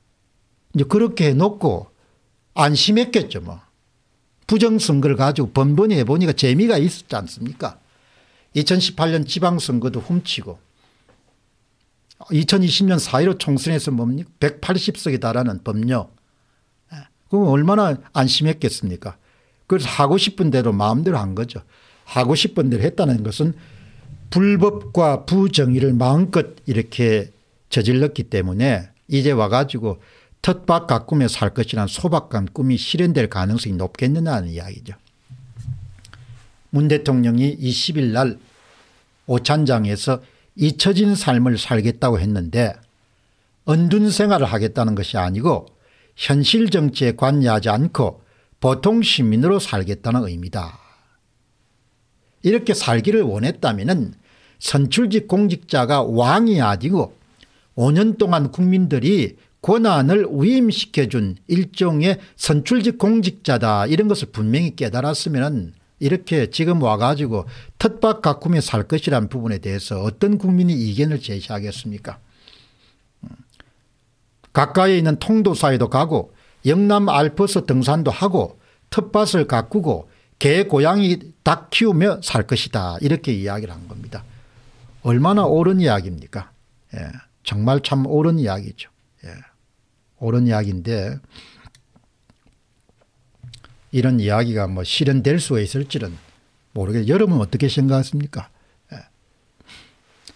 이제 그렇게 해놓고 안심했겠죠 뭐. 부정선거를 가지고 번번이 해보니까 재미가 있었지 않습니까 2018년 지방선거도 훔치고 2020년 4.15 총선에서 뭡니까? 1 8 0석이 달하는 법료. 그럼 얼마나 안심했겠습니까? 그래서 하고 싶은 대로 마음대로 한 거죠. 하고 싶은 대로 했다는 것은 불법과 부정의를 마음껏 이렇게 저질렀기 때문에 이제 와가지고 텃밭 가꾸며 살 것이란 소박한 꿈이 실현될 가능성이 높겠느냐는 이야기죠. 문 대통령이 20일 날 오찬장에서 잊혀진 삶을 살겠다고 했는데 은둔 생활을 하겠다는 것이 아니고 현실 정치에 관여하지 않고 보통 시민으로 살겠다는 의미다. 이렇게 살기를 원했다면 선출직 공직자가 왕이 아니고 5년 동안 국민들이 권한을 위임시켜준 일종의 선출직 공직자다 이런 것을 분명히 깨달았으면 이렇게 지금 와가지고 텃밭 가꾸며 살 것이라는 부분에 대해서 어떤 국민이 이견을 제시하겠습니까 음. 가까이 있는 통도사에도 가고 영남 알프스 등산도 하고 텃밭을 가꾸고 개 고양이 닭 키우며 살 것이다 이렇게 이야기를 한 겁니다. 얼마나 옳은 이야기입니까 예, 정말 참 옳은 이야기죠. 예, 옳은 이야기인데 이런 이야기가 뭐 실현될 수 있을지는 모르겠어요. 여러분 어떻게 생각하십니까? 예.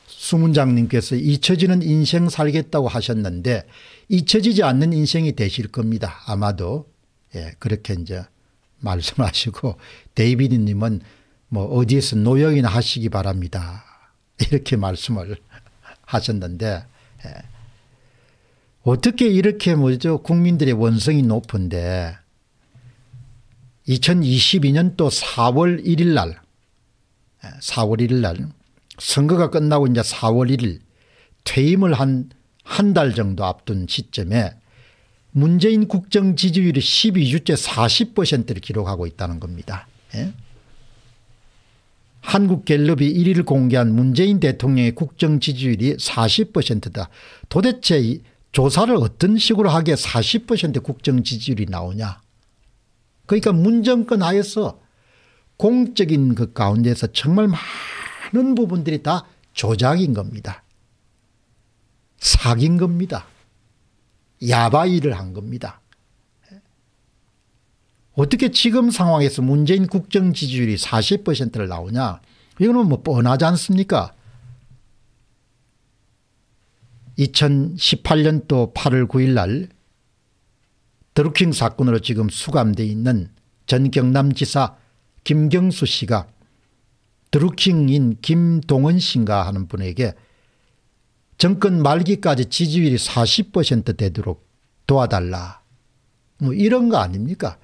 수문장님께서 잊혀지는 인생 살겠다고 하셨는데 잊혀지지 않는 인생이 되실 겁니다. 아마도 예, 그렇게 이제 말씀하시고 [LAUGHS] 데이비드님은 뭐 어디에서 노역이나 하시기 바랍니다. [LAUGHS] 이렇게 말씀을 [LAUGHS] 하셨는데 예. 어떻게 이렇게 뭐죠 국민들의 원성이 높은데 2 0 2 2년또 4월 1일 날 4월 예, 1일 날 선거가 끝나고 이제 4월 1일 퇴임을 한 한 달 정도 앞둔 시점에 문재인 국정 지지율이 12주째 40%를 기록하고 있다는 겁니다. 예? 한국갤럽이 1일 공개한 문재인 대통령의 국정 지지율이 40%다. 도대체 조사를 어떤 식으로 하게 40% 국정 지지율이 나오냐. 그러니까 문정권 하에서 공적인 그 가운데서 정말 많은 부분들이 다 조작인 겁니다. 사귄 겁니다. 야바이를 한 겁니다. 어떻게 지금 상황에서 문재인 국정 지지율이 40%를 나오냐 이거는 뭐 뻔하지 않습니까 2018년도 8월 9일 날 드루킹 사건으로 지금 수감되어 있는 전 경남지사 김경수 씨가 드루킹인 김동원 씨인가 하는 분에게 정권 말기까지 지지율이 40% 되도록 도와달라. 뭐 이런 거 아닙니까?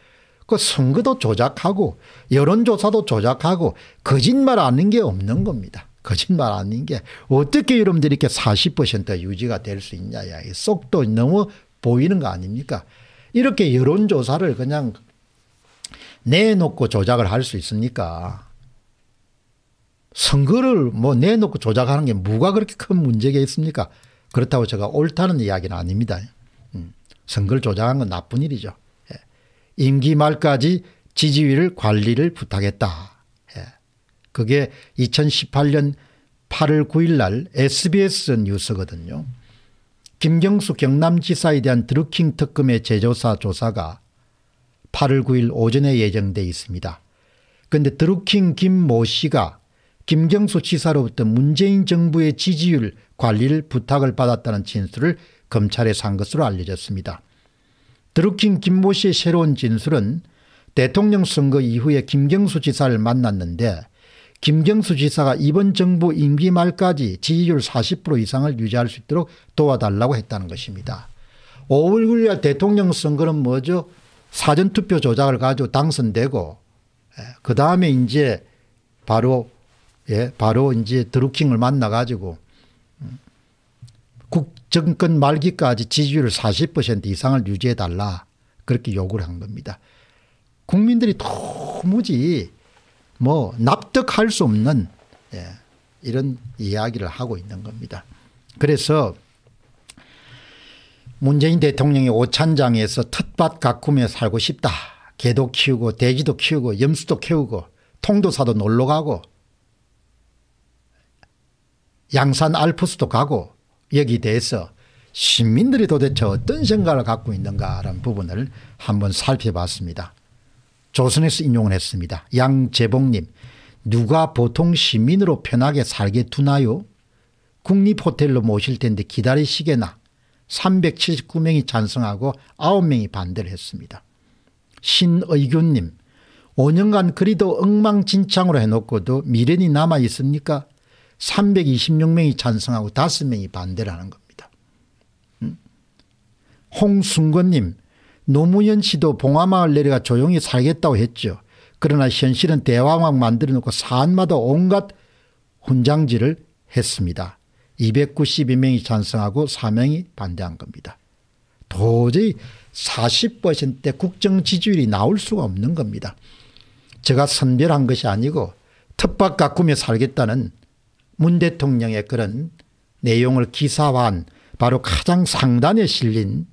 그 선거도 조작하고 여론조사도 조작하고 거짓말 아는게 없는 겁니다. 거짓말 아닌 게 어떻게 여러분들이 이렇게 40% 유지가 될 수 있냐. 야, 속도 너무 보이는 거 아닙니까? 이렇게 여론조사를 그냥 내놓고 조작을 할 수 있습니까? 선거를 뭐 내놓고 조작하는 게 뭐가 그렇게 큰 문제겠습니까? 그렇다고 제가 옳다는 이야기는 아닙니다. 음, 선거를 조작한 건 나쁜 일이죠. 예. 임기 말까지 지지율 관리를 부탁했다. 예. 그게 2018년 8월 9일 날 SBS 뉴스거든요. 김경수 경남지사에 대한 드루킹 특검의 재조사 조사가 8월 9일 오전에 예정되어 있습니다. 그런데 드루킹 김 모 씨가 김경수 지사로부터 문재인 정부의 지지율 관리를 부탁을 받았다는 진술을 검찰에서 것으로 알려졌습니다. 드루킹 김 모 씨의 새로운 진술은 대통령 선거 이후에 김경수 지사를 만났는데 김경수 지사가 이번 정부 임기 말까지 지지율 40% 이상을 유지할 수 있도록 도와달라고 했다는 것입니다. 5월 9일 대통령 선거는 뭐죠? 사전투표 조작을 가지고 당선되고 예, 그 다음에 이제 바로 예, 바로 이제 드루킹을 만나 가지고 음, 국 정권 말기까지 지지율 40% 이상을 유지해 달라 그렇게 요구를 한 겁니다. 국민들이 도무지 뭐 납득할 수 없는 예, 이런 이야기를 하고 있는 겁니다. 그래서 문재인 대통령이 오찬장에서 텃밭 가꾸며 살고 싶다. 개도 키우고 돼지도 키우고 염수도 키우고 통도사도 놀러 가고 양산 알프스도 가고 여기 대해서 시민들이 도대체 어떤 생각을 갖고 있는가라는 부분을 한번 살펴봤습니다. 조선에서 인용을 했습니다. 양재봉님 누가 보통 시민으로 편하게 살게 두나요? 국립호텔로 모실 텐데 기다리시게나 379명이 찬성하고 9명이 반대를 했습니다. 신의균님 5년간 그리도 엉망진창으로 해놓고도 미련이 남아 있습니까? 326명이 찬성하고 5명이 반대를 하는 겁니다. 음? 홍순건님 노무현 씨도 봉화마을 내려가 조용히 살겠다고 했죠. 그러나 현실은 대화망 만들어놓고 사안마다 온갖 훈장질을 했습니다. 292명이 찬성하고 4명이 반대한 겁니다. 도저히 40%대 국정 지지율이 나올 수가 없는 겁니다. 제가 선별한 것이 아니고 텃밭 가꾸며 살겠다는 문 대통령의 그런 내용을 기사화한 바로 가장 상단에 실린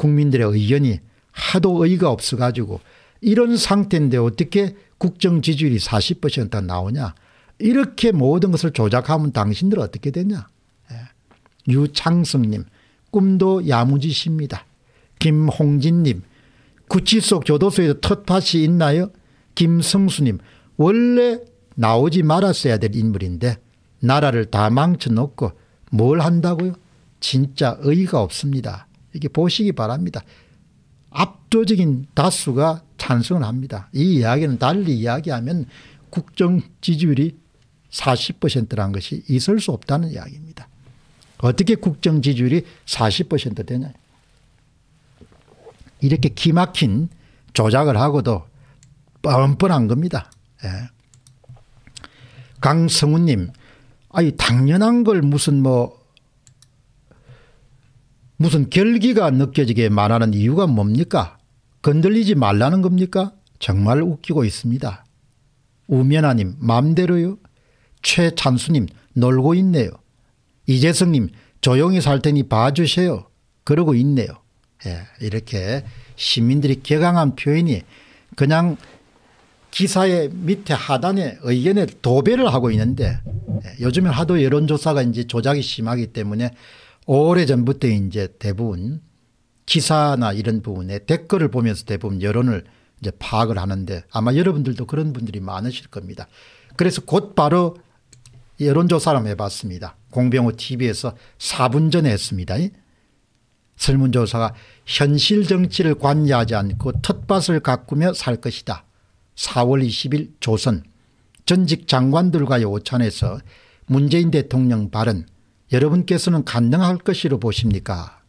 국민들의 의견이 하도 의의가 없어가지고 이런 상태인데 어떻게 국정 지지율이 40% 나오냐. 이렇게 모든 것을 조작하면 당신들 어떻게 되냐. 예. 유창승님 꿈도 야무지십니다. 김홍진님 구치 속 교도소에서 텃밭이 있나요? 김성수님 원래 나오지 말았어야 될 인물인데 나라를 다 망쳐놓고 뭘 한다고요? 진짜 의의가 없습니다. 이렇게 보시기 바랍니다. 압도적인 다수가 찬성을 합니다. 이 이야기는 달리 이야기하면 국정 지지율이 40%라는 것이 있을 수 없다는 이야기입니다. 어떻게 국정 지지율이 40% 되냐. 이렇게 기막힌 조작을 하고도 뻔뻔한 겁니다. 예. 강성우님, 아니, 당연한 걸 무슨 뭐 무슨 결기가 느껴지게 말하는 이유가 뭡니까? 건들리지 말라는 겁니까? 정말 웃기고 있습니다. 우면아님 맘대로요. 최찬수님 놀고 있네요. 이재성님 조용히 살 테니 봐주세요. 그러고 있네요. 예, 이렇게 시민들이 개강한 표현이 그냥 기사의 밑에 하단에 의견에 도배를 하고 있는데 예, 요즘에 하도 여론조사가 이제 조작이 심하기 때문에 오래전부터 이제 대부분 기사나 이런 부분에 댓글을 보면서 대부분 여론을 이제 파악을 하는데 아마 여러분들도 그런 분들이 많으실 겁니다. 그래서 곧바로 여론조사를 해봤습니다. 공병호 TV에서 4분 전에 했습니다. 설문조사가 현실 정치를 관여하지 않고 텃밭을 가꾸며 살 것이다. 4월 20일 조선 전직 장관들과의 오찬에서 문재인 대통령 발언 여러분께서는 가능할 것이로 보십니까?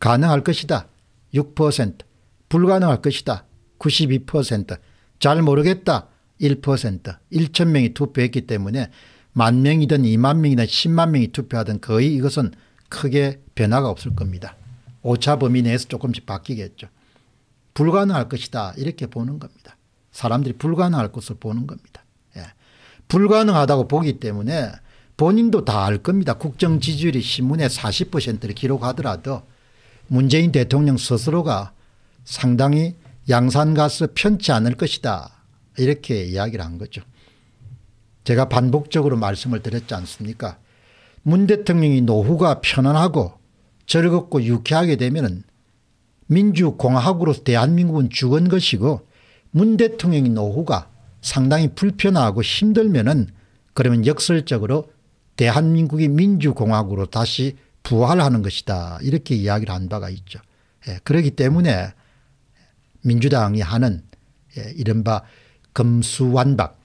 가능할 것이다. 6%. 불가능할 것이다. 92%. 잘 모르겠다. 1%. 1천 명이 투표했기 때문에 만 명이든 2만 명이든 10만 명이 투표하든 거의 이것은 크게 변화가 없을 겁니다. 오차 범위 내에서 조금씩 바뀌겠죠. 불가능할 것이다. 이렇게 보는 겁니다. 사람들이 불가능할 것을 보는 겁니다. 예. 불가능하다고 보기 때문에 본인도 다 알 겁니다. 국정 지지율이 신문에 40%를 기록하더라도 문재인 대통령 스스로가 상당히 양산가스 편치 않을 것이다. 이렇게 이야기를 한 거죠. 제가 반복적으로 말씀을 드렸지 않습니까? 문 대통령이 노후가 편안하고 즐겁고 유쾌하게 되면은 민주공화국으로서 대한민국은 죽은 것이고 문대통령이 노후가 상당히 불편하고 힘들면은 그러면 역설적으로 대한민국이 민주공화국으로 다시 부활하는 것이다. 이렇게 이야기를 한 바가 있죠. 예, 그러기 때문에 민주당이 하는 예, 이른바 검수완박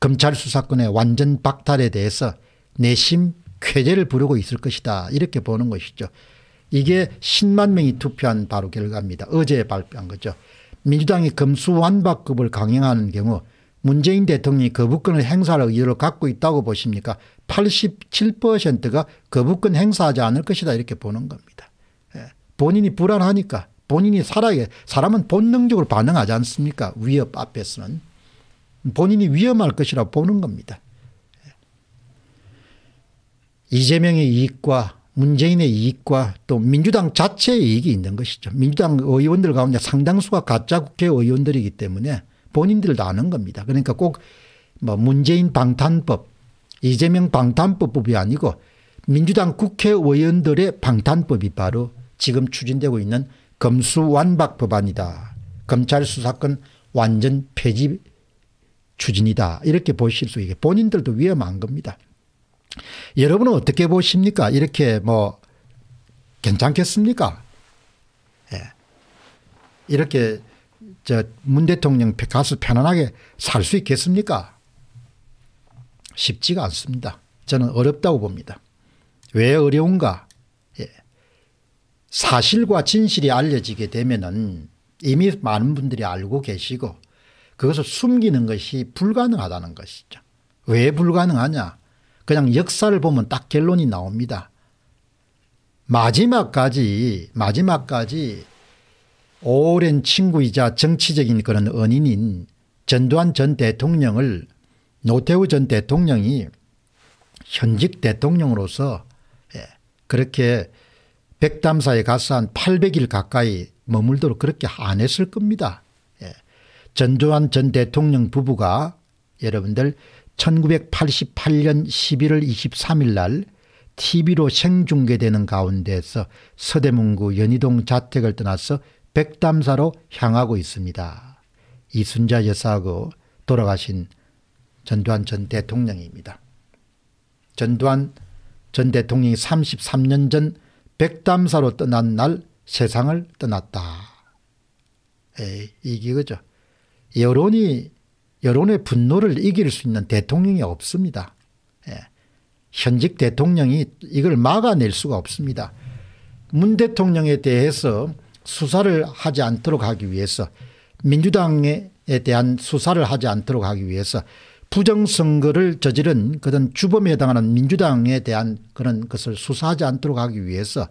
검찰 수사권의 완전 박탈에 대해서 내심 쾌재를 부르고 있을 것이다 이렇게 보는 것이죠. 이게 10만 명이 투표한 바로 결과입니다. 어제 발표한 거죠. 민주당이 검수완박급을 강행하는 경우 문재인 대통령이 거부권을 행사할 의도를 갖고 있다고 보십니까 87%가 거부권 행사하지 않을 것이다 이렇게 보는 겁니다. 예. 본인이 불안하니까 본인이 살아야 사람은 본능적으로 반응하지 않습니까 위협 앞에서는 본인이 위험할 것이라 보는 겁니다. 예. 이재명의 이익과 문재인의 이익과 또 민주당 자체의 이익이 있는 것이죠. 민주당 의원들 가운데 상당수가 가짜 국회 의원들이기 때문에 본인들도 아는 겁니다. 그러니까 꼭 뭐 문재인 방탄법, 이재명 방탄법이 아니고 민주당 국회의원들의 방탄법이 바로 지금 추진되고 있는 검수완박 법안이다. 검찰 수사권 완전 폐지 추진이다. 이렇게 보실 수 있게 본인들도 위험한 겁니다. 여러분은 어떻게 보십니까? 이렇게 뭐 괜찮겠습니까? 예. 이렇게 저문 대통령 가서 편안하게 살 수 있겠습니까? 쉽지가 않습니다. 저는 어렵다고 봅니다. 왜 어려운가? 예. 사실과 진실이 알려지게 되면은 이미 많은 분들이 알고 계시고 그것을 숨기는 것이 불가능하다는 것이죠. 왜 불가능하냐? 그냥 역사를 보면 딱 결론이 나옵니다. 마지막까지 마지막까지 오랜 친구이자 정치적인 그런 언인인 전두환 전 대통령을 노태우 전 대통령이 현직 대통령으로서 예, 그렇게 백담사에 가서 한 800일 가까이 머물도록 그렇게 안 했을 겁니다. 예, 전두환 전 대통령 부부가 여러분들 1988년 11월 23일 날 TV로 생중계되는 가운데서 서대문구 연희동 자택을 떠나서 백담사로 향하고 있습니다. 이순자 여사하고 돌아가신 전두환 전 대통령입니다. 전두환 전 대통령이 33년 전 백담사로 떠난 날 세상을 떠났다. 에이, 이게 그죠. 여론이 여론의 분노를 이길 수 있는 대통령이 없습니다. 예. 현직 대통령이 이걸 막아낼 수가 없습니다. 문 대통령에 대해서 수사를 하지 않도록 하기 위해서 민주당에 대한 수사를 하지 않도록 하기 위해서 부정선거를 저지른 그런 주범에 해당하는 민주당에 대한 그런 것을 수사하지 않도록 하기 위해서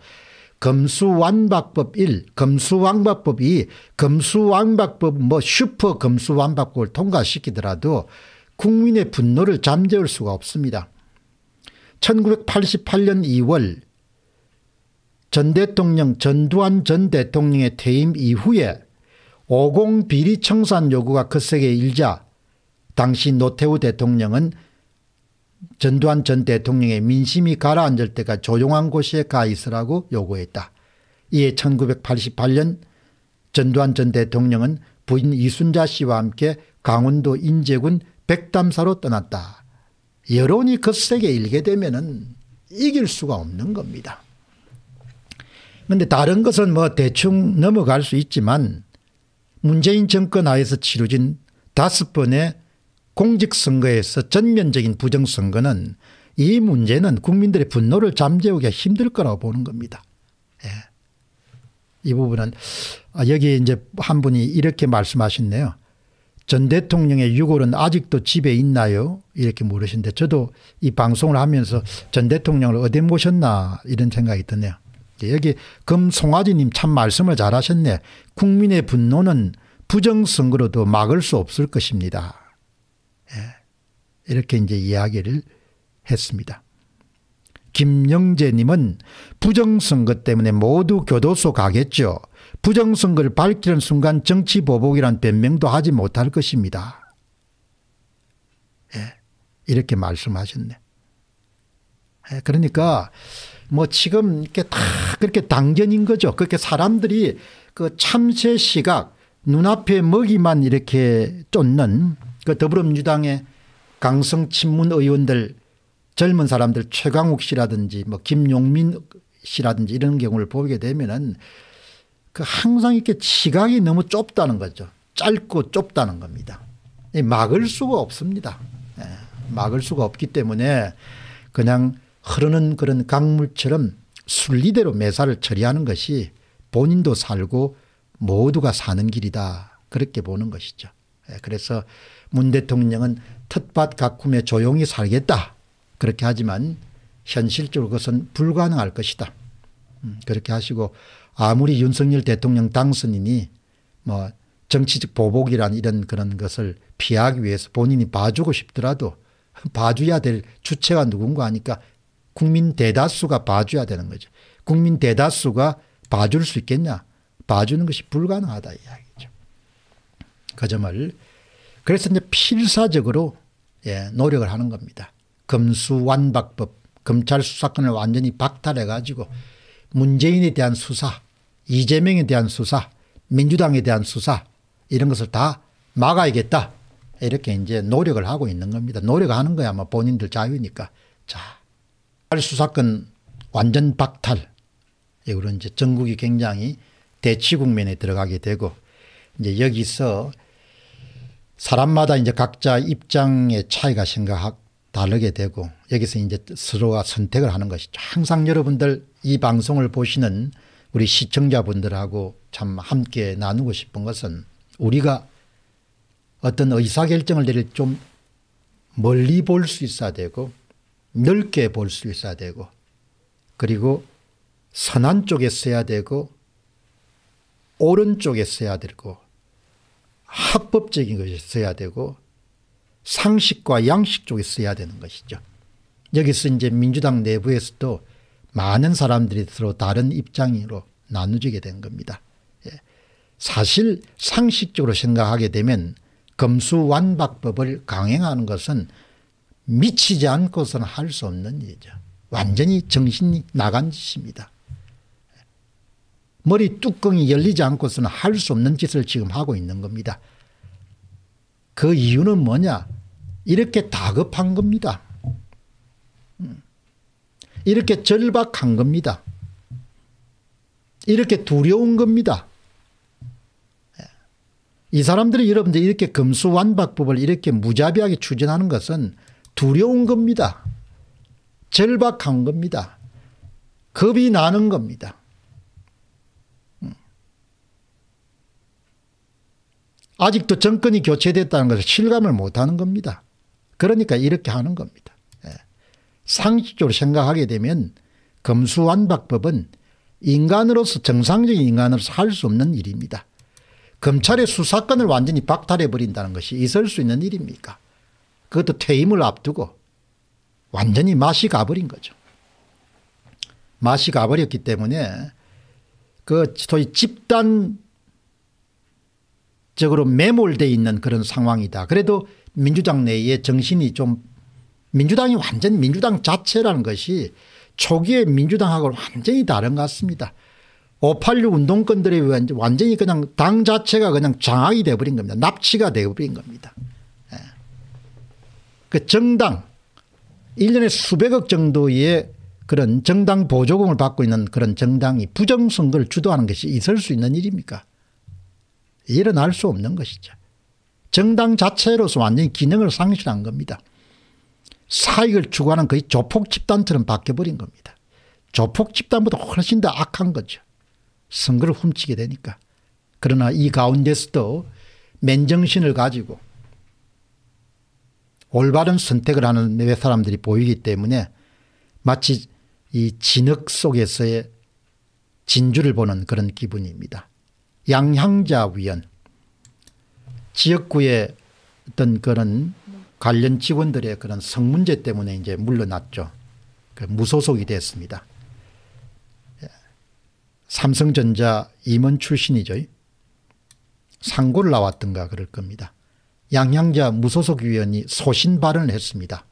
검수완박법 1, 검수완박법 2, 검수완박법 뭐 슈퍼 검수완박법을 통과시키더라도 국민의 분노를 잠재울 수가 없습니다. 1988년 2월 전 대통령 전두환 전 대통령의 퇴임 이후에 5공 비리 청산 요구가 거세게 일자 당시 노태우 대통령은 전두환 전 대통령의 민심이 가라앉을 때가 조용한 곳에 가 있으라고 요구했다. 이에 1988년 전두환 전 대통령은 부인 이순자 씨와 함께 강원도 인제군 백담사로 떠났다. 여론이 거세게 그 일게 되면 이길 수가 없는 겁니다. 그런데 다른 것은 뭐 대충 넘어갈 수 있지만 문재인 정권 하에서 치러진 다섯 번의 공직선거에서 전면적인 부정선거는 이 문제는 국민들의 분노를 잠재우기가 힘들 거라고 보는 겁니다. 예. 이 부분은 아, 여기 이제 한 분이 이렇게 말씀하셨네요. 전 대통령의 유골은 아직도 집에 있나요? 이렇게 물으신데 저도 이 방송을 하면서 전 대통령을 어디 모셨나 이런 생각이 드네요. 예, 여기 금송아지님 참 말씀을 잘하셨네. 국민의 분노는 부정선거로도 막을 수 없을 것입니다. 예, 이렇게 이제 이야기를 했습니다. 김영재님은 부정선거 때문에 모두 교도소 가겠죠. 부정선거를 밝히는 순간 정치보복이란 변명도 하지 못할 것입니다. 예, 이렇게 말씀하셨네. 그러니까 뭐 지금 이렇게 다 그렇게 당견인 거죠. 그렇게 사람들이 그 참새 시각 눈앞에 먹이만 이렇게 쫓는 그 더불어민주당의 강성 친문 의원들 젊은 사람들 최강욱 씨라든지 뭐 김용민 씨라든지 이런 경우를 보게 되면은 그 항상 이렇게 시각이 너무 좁다는 거죠. 짧고 좁다는 겁니다. 막을 수가 없습니다. 예, 막을 수가 없기 때문에 그냥 흐르는 그런 강물처럼 순리대로 매사를 처리하는 것이 본인도 살고 모두가 사는 길이다. 그렇게 보는 것이죠. 예, 그래서 문 대통령은 텃밭 가꾸며 조용히 살겠다. 그렇게 하지만 현실적으로 그것은 불가능할 것이다. 음, 그렇게 하시고 아무리 윤석열 대통령 당선인이 뭐 정치적 보복이란 이런 그런 것을 피하기 위해서 본인이 봐주고 싶더라도 봐줘야 될 주체가 누군가 하니까 국민 대다수가 봐줘야 되는 거죠. 국민 대다수가 봐줄 수 있겠냐? 봐주는 것이 불가능하다 이야기죠. 그 점을 그래서 이제 필사적으로 예, 노력을 하는 겁니다. 금수완박법 검찰 수사권을 완전히 박탈해 가지고 문재인에 대한 수사 이재명에 대한 수사 민주당에 대한 수사 이런 것을 다 막아야겠다 이렇게 이제 노력을 하고 있는 겁니다. 노력하는 거야 아 본인들 자유니까 자 수사권 완전 박탈. 이거는 이제 전국이 굉장히 대치 국면에 들어가게 되고 이제 여기서 사람마다 이제 각자 입장의 차이가 생각 다르게 되고 여기서 이제 서로가 선택을 하는 것이죠. 항상 여러분들 이 방송을 보시는 우리 시청자분들하고 참 함께 나누고 싶은 것은 우리가 어떤 의사결정을 내릴 좀 멀리 볼 수 있어야 되고 넓게 볼 수 있어야 되고 그리고 선한 쪽에 써야 되고 오른쪽에 써야 되고 합법적인 것이 써야 되고 상식과 양식 쪽에 써야 되는 것이죠. 여기서 이제 민주당 내부에서도 많은 사람들이 서로 다른 입장으로 나누지게 된 겁니다. 예. 사실 상식적으로 생각하게 되면 검수완박법을 강행하는 것은 미치지 않고서는 할 수 없는 일이죠. 완전히 정신이 나간 짓입니다. 머리 뚜껑이 열리지 않고서는 할 수 없는 짓을 지금 하고 있는 겁니다. 그 이유는 뭐냐? 이렇게 다급한 겁니다. 음. 이렇게 절박한 겁니다. 이렇게 두려운 겁니다. 예. 이 사람들이 여러분들 이렇게 금수완박법을 이렇게 무자비하게 추진하는 것은 두려운 겁니다. 절박한 겁니다. 겁이 나는 겁니다. 음. 아직도 정권이 교체됐다는 것을 실감을 못하는 겁니다. 그러니까 이렇게 하는 겁니다. 예. 상식적으로 생각하게 되면 검수완박법은 인간으로서 정상적인 인간으로서 할 수 없는 일입니다. 검찰의 수사권을 완전히 박탈해버린다는 것이 있을 수 있는 일입니까? 그것도 퇴임을 앞두고 완전히 맛이 가버린 거죠. 맛이 가버렸기 때문에 그 소위 집단적으로 매몰돼 있는 그런 상황이다. 그래도 민주당 내의 정신이 좀 민주당이 완전 민주당 자체라는 것이 초기에 민주당하고 완전히 다른 것 같습니다. 586 운동권들이 완전히 그냥 당 자체가 그냥 장악이 돼버린 겁니다. 납치가 돼버린 겁니다. 그 정당 1년에 수백억 정도의 그런 정당 보조금을 받고 있는 그런 정당이 부정선거를 주도하는 것이 있을 수 있는 일입니까? 일어날 수 없는 것이죠. 정당 자체로서 완전히 기능을 상실한 겁니다. 사익을 추구하는 거의 조폭 집단처럼 바뀌어버린 겁니다. 조폭 집단보다 훨씬 더 악한 거죠. 선거를 훔치게 되니까. 그러나 이 가운데서도 맨정신을 가지고 올바른 선택을 하는 외 사람들이 보이기 때문에 마치 이 진흙 속에서의 진주를 보는 그런 기분입니다. 양향자 위원 지역구의 어떤 그런 관련 직원들의 그런 성문제 때문에 이제 물러났죠. 그 무소속이 됐습니다. 삼성전자 임원 출신이죠. 상고를 나왔던가 그럴 겁니다. 양양자 무소속 위원이 소신 발언을 했습니다.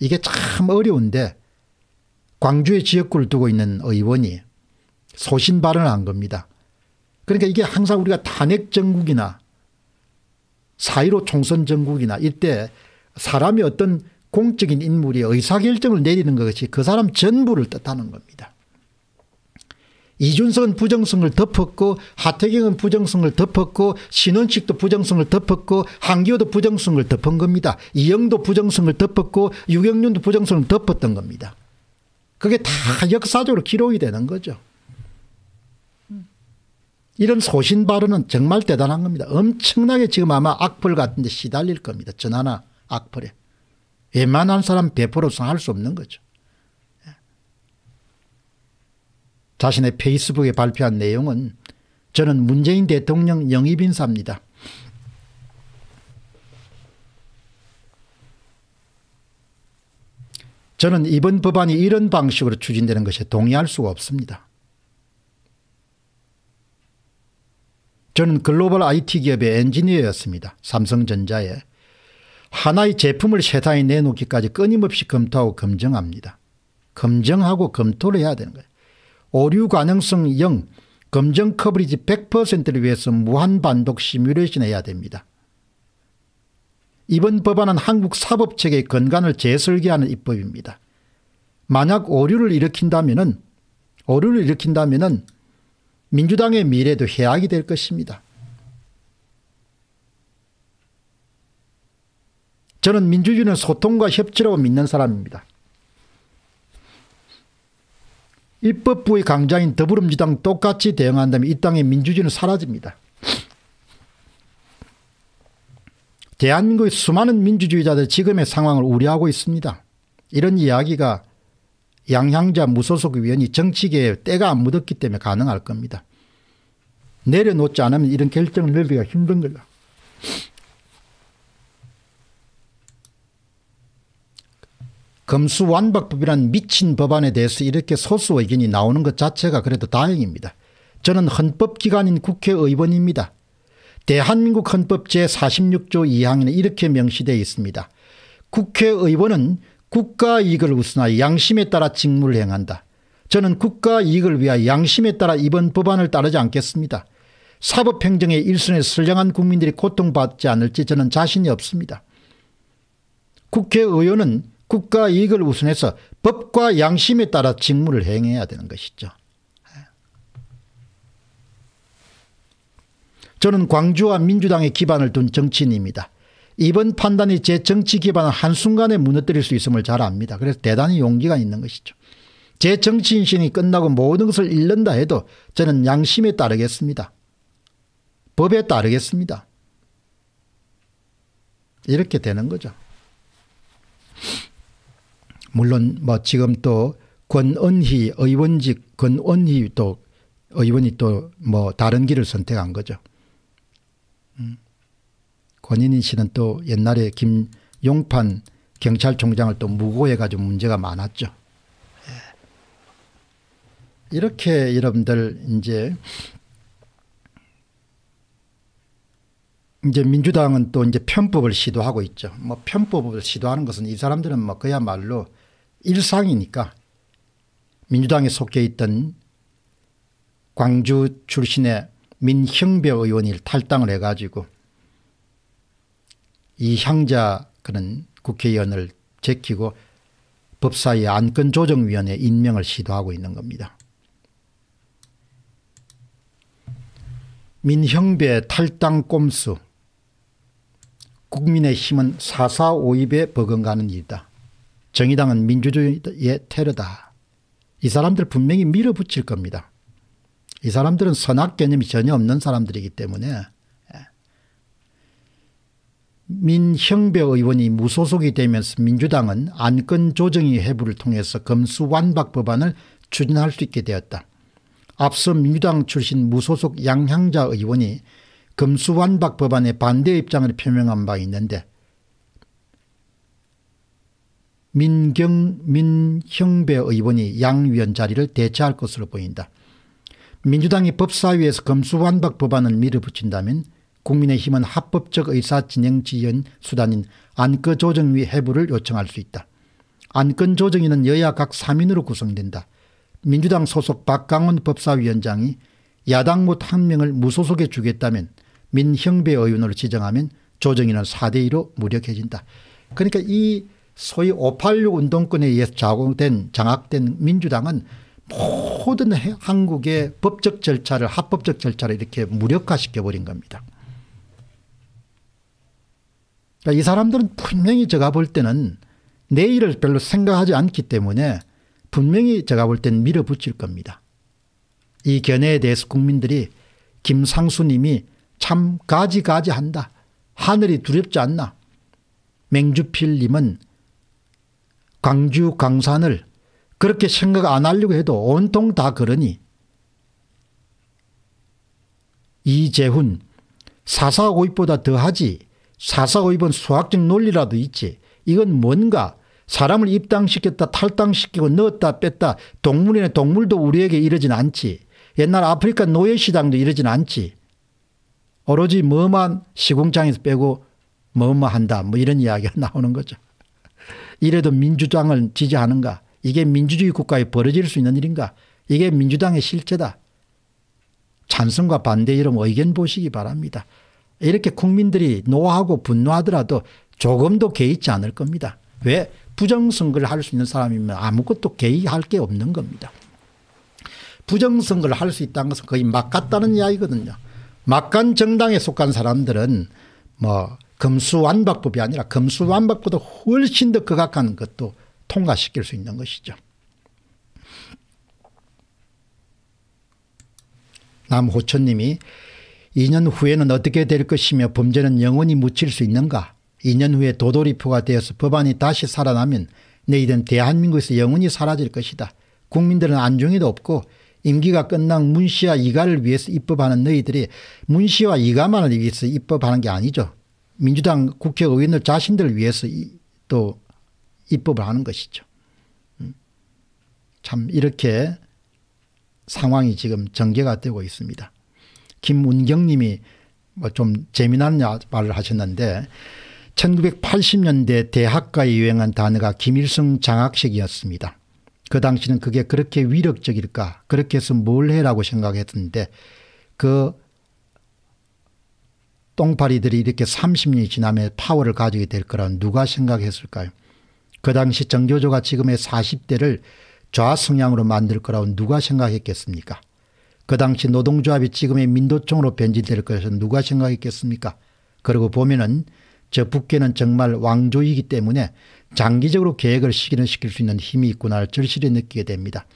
이게 참 어려운데 광주의 지역구를 두고 있는 의원이 소신 발언을 한 겁니다. 그러니까 이게 항상 우리가 탄핵 정국이나 사1로 총선 정국이나 이때 사람이 어떤 공적인 인물이 의사결정을 내리는 것이 그 사람 전부를 뜻하는 겁니다. 이준석은 부정성을 덮었고 하태경은 부정성을 덮었고 신원식도 부정성을 덮었고 한기호도 부정성을 덮은 겁니다. 이영도 부정성을 덮었고 유경윤도 부정성을 덮었던 겁니다. 그게 다 역사적으로 기록이 되는 거죠. 이런 소신 발언은 정말 대단한 겁니다. 엄청나게 지금 아마 악플 같은 데 시달릴 겁니다. 전하나 악플에. 웬만한 사람 100% 상할 수 없는 거죠. 자신의 페이스북에 발표한 내용은 저는 문재인 대통령 영입인사입니다. 저는 이번 법안이 이런 방식으로 추진되는 것에 동의할 수가 없습니다. 저는 글로벌 IT 기업의 엔지니어였습니다. 삼성전자에. 하나의 제품을 세상에 내놓기까지 끊임없이 검토하고 검증합니다. 검증하고 검토를 해야 되는 거예요. 오류 가능성 0, 검정 커버리지 100%를 위해서 무한 반독 시뮬레이션 해야 됩니다. 이번 법안은 한국 사법체계의 근간을 재설계하는 입법입니다. 만약 오류를 일으킨다면은 오류를 일으킨다면은 민주당의 미래도 해악이 될 것입니다. 저는 민주주의는 소통과 협치라고 믿는 사람입니다. 입법부의 강자인 더불어민주당 똑같이 대응한다면 이 땅의 민주주의는 사라집니다. 대한민국의 수많은 민주주의자들 지금의 상황을 우려하고 있습니다. 이런 이야기가 양향자 무소속 위원이 정치계에 때가 안 묻었기 때문에 가능할 겁니다. 내려놓지 않으면 이런 결정을 내리기가 힘든 거다. 검수완박법이란 미친 법안에 대해서 이렇게 소수 의견이 나오는 것 자체가 그래도 다행입니다. 저는 헌법기관인 국회의원입니다. 대한민국 헌법 제46조 2항에는 이렇게 명시되어 있습니다. 국회의원은 국가이익을 우선하여 양심에 따라 직무를 행한다. 저는 국가이익을 위하여 양심에 따라 이번 법안을 따르지 않겠습니다. 사법행정의 일선에 선량한 국민들이 고통받지 않을지 저는 자신이 없습니다. 국회의원은 국가 이익을 우선해서 법과 양심에 따라 직무를 행해야 되는 것이죠. 저는 광주와 민주당의 기반을 둔 정치인입니다. 이번 판단이 제 정치 기반을 한순간에 무너뜨릴 수 있음을 잘 압니다. 그래서 대단히 용기가 있는 것이죠. 제 정치 인신이 끝나고 모든 것을 잃는다 해도 저는 양심에 따르겠습니다. 법에 따르겠습니다. 이렇게 되는 거죠. 물론 뭐 지금 또 권은희 의원직 권은희 또 의원이 또 뭐 다른 길을 선택한 거죠. 음. 권인희 씨는 또 옛날에 김용판 경찰총장을 또 무고해가지고 문제가 많았죠. 예. 이렇게 여러분들 이제 이제 민주당은 또 이제 편법을 시도하고 있죠. 뭐 편법을 시도하는 것은 이 사람들은 뭐 그야말로 일상이니까 민주당에 속해 있던 광주 출신의 민형배 의원이 탈당을 해가지고 이향자 그런 국회의원을 제키고 법사위 안건조정위원회 임명을 시도하고 있는 겁니다. 민형배 탈당 꼼수 국민의힘은 4452에 버금가는 일이다. 정의당은 민주주의의 테러다. 이 사람들 분명히 밀어붙일 겁니다. 이 사람들은 선악 개념이 전혀 없는 사람들이기 때문에 예. 민형배 의원이 무소속이 되면서 민주당은 안건조정위 해부를 통해서 검수완박 법안을 추진할 수 있게 되었다. 앞서 민주당 출신 무소속 양향자 의원이 검수완박 법안에 반대 입장을 표명한 바 있는데 민경 민형배 의원이 양 위원 자리를 대체할 것으로 보인다. 민주당이 법사위에서 검수완박 법안을 밀어붙인다면 국민의힘은 합법적 의사진행 지연 수단인 안건조정위 해부를 요청할 수 있다. 안건조정위는 여야 각 3인으로 구성된다. 민주당 소속 박강원 법사위원장이 야당 못 한 명을 무소속에 주겠다면 민형배 의원으로 지정하면 조정위는 4대2로 무력해진다. 그러니까 이 소위 586 운동권에 의해서 좌고된 장악된 민주당은 모든 한국의 법적 절차를 합법적 절차를 이렇게 무력화시켜버린 겁니다. 그러니까 이 사람들은 분명히 제가 볼 때는 내일을 별로 생각하지 않기 때문에 분명히 제가 볼땐 밀어붙일 겁니다. 이 견해에 대해서 국민들이 김상수님이 참 가지가지한다. 하늘이 두렵지 않나. 맹주필님은 광주 강산을 그렇게 생각 안 하려고 해도 온통 다 그러니 이재훈 사사고입보다 더하지 사사고입은 수학적 논리라도 있지 이건 뭔가 사람을 입당시켰다 탈당시키고 넣었다 뺐다 동물이네 동물도 우리에게 이러진 않지 옛날 아프리카 노예시장도 이러진 않지 오로지 뭐만 시공장에서 빼고 뭐뭐 한다 뭐 이런 이야기가 [LAUGHS] 나오는 거죠. 이래도 민주당을 지지하는가 이게 민주주의 국가에 벌어질 수 있는 일인가 이게 민주당의 실제다. 찬성과 반대 이름 의견 보시기 바랍니다. 이렇게 국민들이 노하고 분노하더라도 조금도 개의치 않을 겁니다. 왜? 부정선거를 할 수 있는 사람이면 아무것도 개의할 게 없는 겁니다. 부정선거를 할 수 있다는 것은 거의 막 같다는 이야기거든요. 막간 정당에 속한 사람들은 뭐 금수완박법이 아니라 금수완박보다 훨씬 더 극악한 것도 통과시킬 수 있는 것이죠. 남호천님이 2년 후에는 어떻게 될 것이며 범죄는 영원히 묻힐 수 있는가 2년 후에 도돌이표가 되어서 법안이 다시 살아나면 내일은 대한민국에서 영원히 사라질 것이다. 국민들은 안중에도 없고 임기가 끝난 문씨와 이가를 위해서 입법하는 너희들이 문씨와 이가만을 위해서 입법하는 게 아니죠. 민주당 국회의원들 자신들 을 위해서 또 입법을 하는 것이죠. 음. 참 이렇게 상황이 지금 전개가 되고 있습니다. 김운경 님이 뭐 좀 재미난 말을 하셨는데 1980년대 대학가에 유행한 단어가 김일성 장학식이었습니다. 그 당시는 그게 그렇게 위력적일까 그렇게 해서 뭘 해라고 생각했는데 그 똥파리들이 이렇게 30년이 지나면 파워를 가지게 될 거란 누가 생각했을까요? 그 당시 정교조가 지금의 40대를 좌성향으로 만들 거라고 누가 생각했겠습니까? 그 당시 노동조합이 지금의 민도총으로 변질될 것은 누가 생각했겠습니까? 그리고 보면은 저 북계는 정말 왕조이기 때문에 장기적으로 계획을 실현시킬 수 있는 힘이 있구나를 절실히 느끼게 됩니다.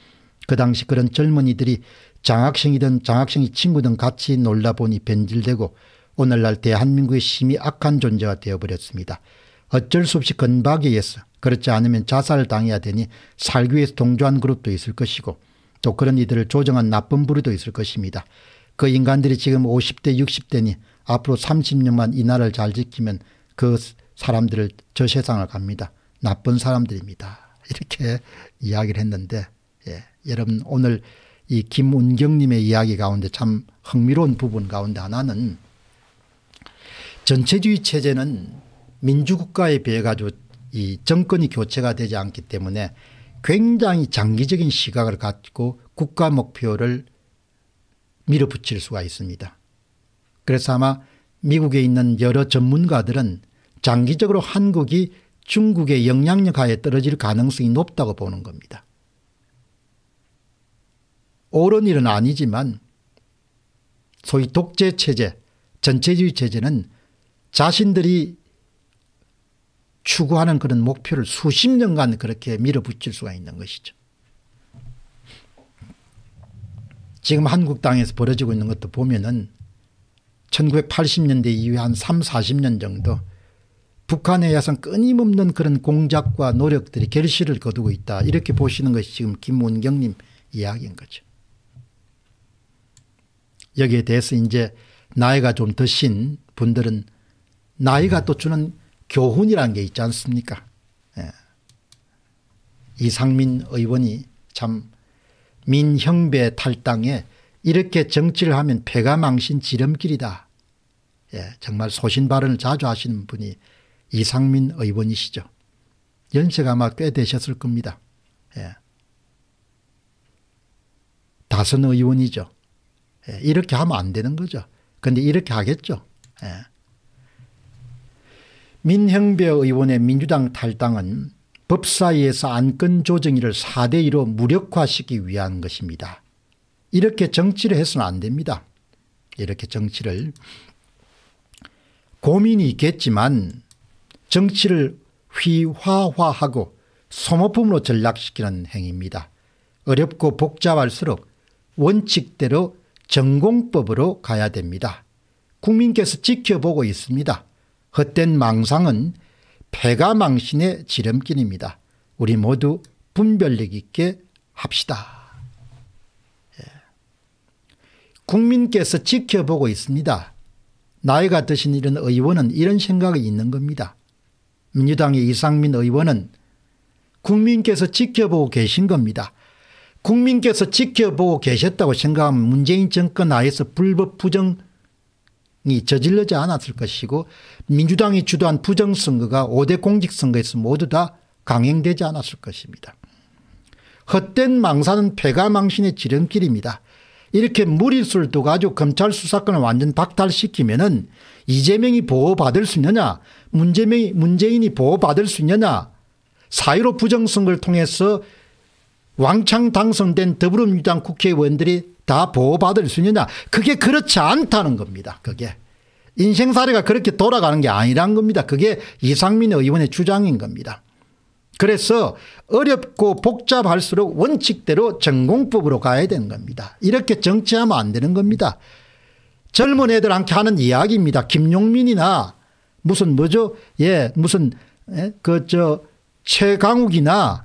그 당시 그런 젊은이들이 장학생이든 장학생이 친구든 같이 놀다 보니 변질되고 오늘날 대한민국의 심히 악한 존재가 되어버렸습니다. 어쩔 수 없이 건박에 의해서 그렇지 않으면 자살당해야 을 되니 살기 위해서 동조한 그룹도 있을 것이고 또 그런 이들을 조정한 나쁜 부류도 있을 것입니다. 그 인간들이 지금 50대 60대니 앞으로 30년만 이 나라를 잘 지키면 그 사람들을 저 세상을 갑니다. 나쁜 사람들입니다. [LAUGHS] 이렇게 이야기를 했는데 예. 여러분 오늘 이 김운경님의 이야기 가운데 참 흥미로운 부분 가운데 하나는 전체주의 체제는 민주국가에 비해 가지고 이 정권이 교체가 되지 않기 때문에 굉장히 장기적인 시각을 갖고 국가 목표를 밀어붙일 수가 있습니다. 그래서 아마 미국에 있는 여러 전문가들은 장기적으로 한국이 중국의 영향력 하에 떨어질 가능성이 높다고 보는 겁니다. 옳은 일은 아니지만 소위 독재 체제, 전체주의 체제는 자신들이 추구하는 그런 목표를 수십 년간 그렇게 밀어붙일 수가 있는 것이죠. 지금 한국땅에서 벌어지고 있는 것도 보면은 1980년대 이후에 한 3, 40년 정도 북한에 의해 끊임없는 그런 공작과 노력들이 결실을 거두고 있다. 이렇게 보시는 것이 지금 김문경님 이야기인 거죠. 여기에 대해서 이제 나이가 좀 드신 분들은 나이가 또 주는 교훈이라는 게 있지 않습니까? 예. 이상민 의원이 참 민형배 탈당에 이렇게 정치를 하면 배가 망신 지름길이다. 예, 정말 소신 발언을 자주 하시는 분이 이상민 의원이시죠. 연세가 아마 꽤 되셨을 겁니다. 예. 다선 의원이죠. 예, 이렇게 하면 안 되는 거죠. 그런데 이렇게 하겠죠. 예. 민형배 의원의 민주당 탈당은 법사위에서 안건 조정위를 4대2로 무력화시키기 위한 것입니다. 이렇게 정치를 해서는 안 됩니다. 이렇게 정치를 고민이 있겠지만 정치를 휘화화하고 소모품으로 전락시키는 행위입니다. 어렵고 복잡할수록 원칙대로 전공법으로 가야 됩니다. 국민께서 지켜보고 있습니다. 헛된 망상은 패가 망신의 지름길입니다. 우리 모두 분별력 있게 합시다. 예. 국민께서 지켜보고 있습니다. 나이가 드신 이런 의원은 이런 생각이 있는 겁니다. 민주당의 이상민 의원은 국민께서 지켜보고 계신 겁니다. 국민께서 지켜보고 계셨다고 생각하면 문재인 정권 하에서 불법 부정 이 저질러지 않았을 것이고 민주당이 주도한 부정선거가 5대 공직선거에서 모두 다 강행되지 않았을 것입니다. 헛된 망사는 폐가망신의 지름길입니다. 이렇게 무리수를 두고 검찰 수사권을 완전 박탈시키면 은 이재명이 보호받을 수 있느냐 문재명이, 문재인이 보호받을 수 있느냐 사유로 부정선거를 통해서 왕창 당선된 더불어민주당 국회의원들이 다 보호받을 수 있느냐 그게 그렇지 않다는 겁니다. 그게. 인생사례가 그렇게 돌아가는 게 아니란 겁니다. 그게 이상민 의원의 주장인 겁니다. 그래서 어렵고 복잡할수록 원칙대로 전공법으로 가야 되는 겁니다. 이렇게 정치하면 안 되는 겁니다. 젊은 애들한테 하는 이야기입니다. 김용민이나 무슨 뭐죠? 예, 무슨 예? 그저 최강욱이나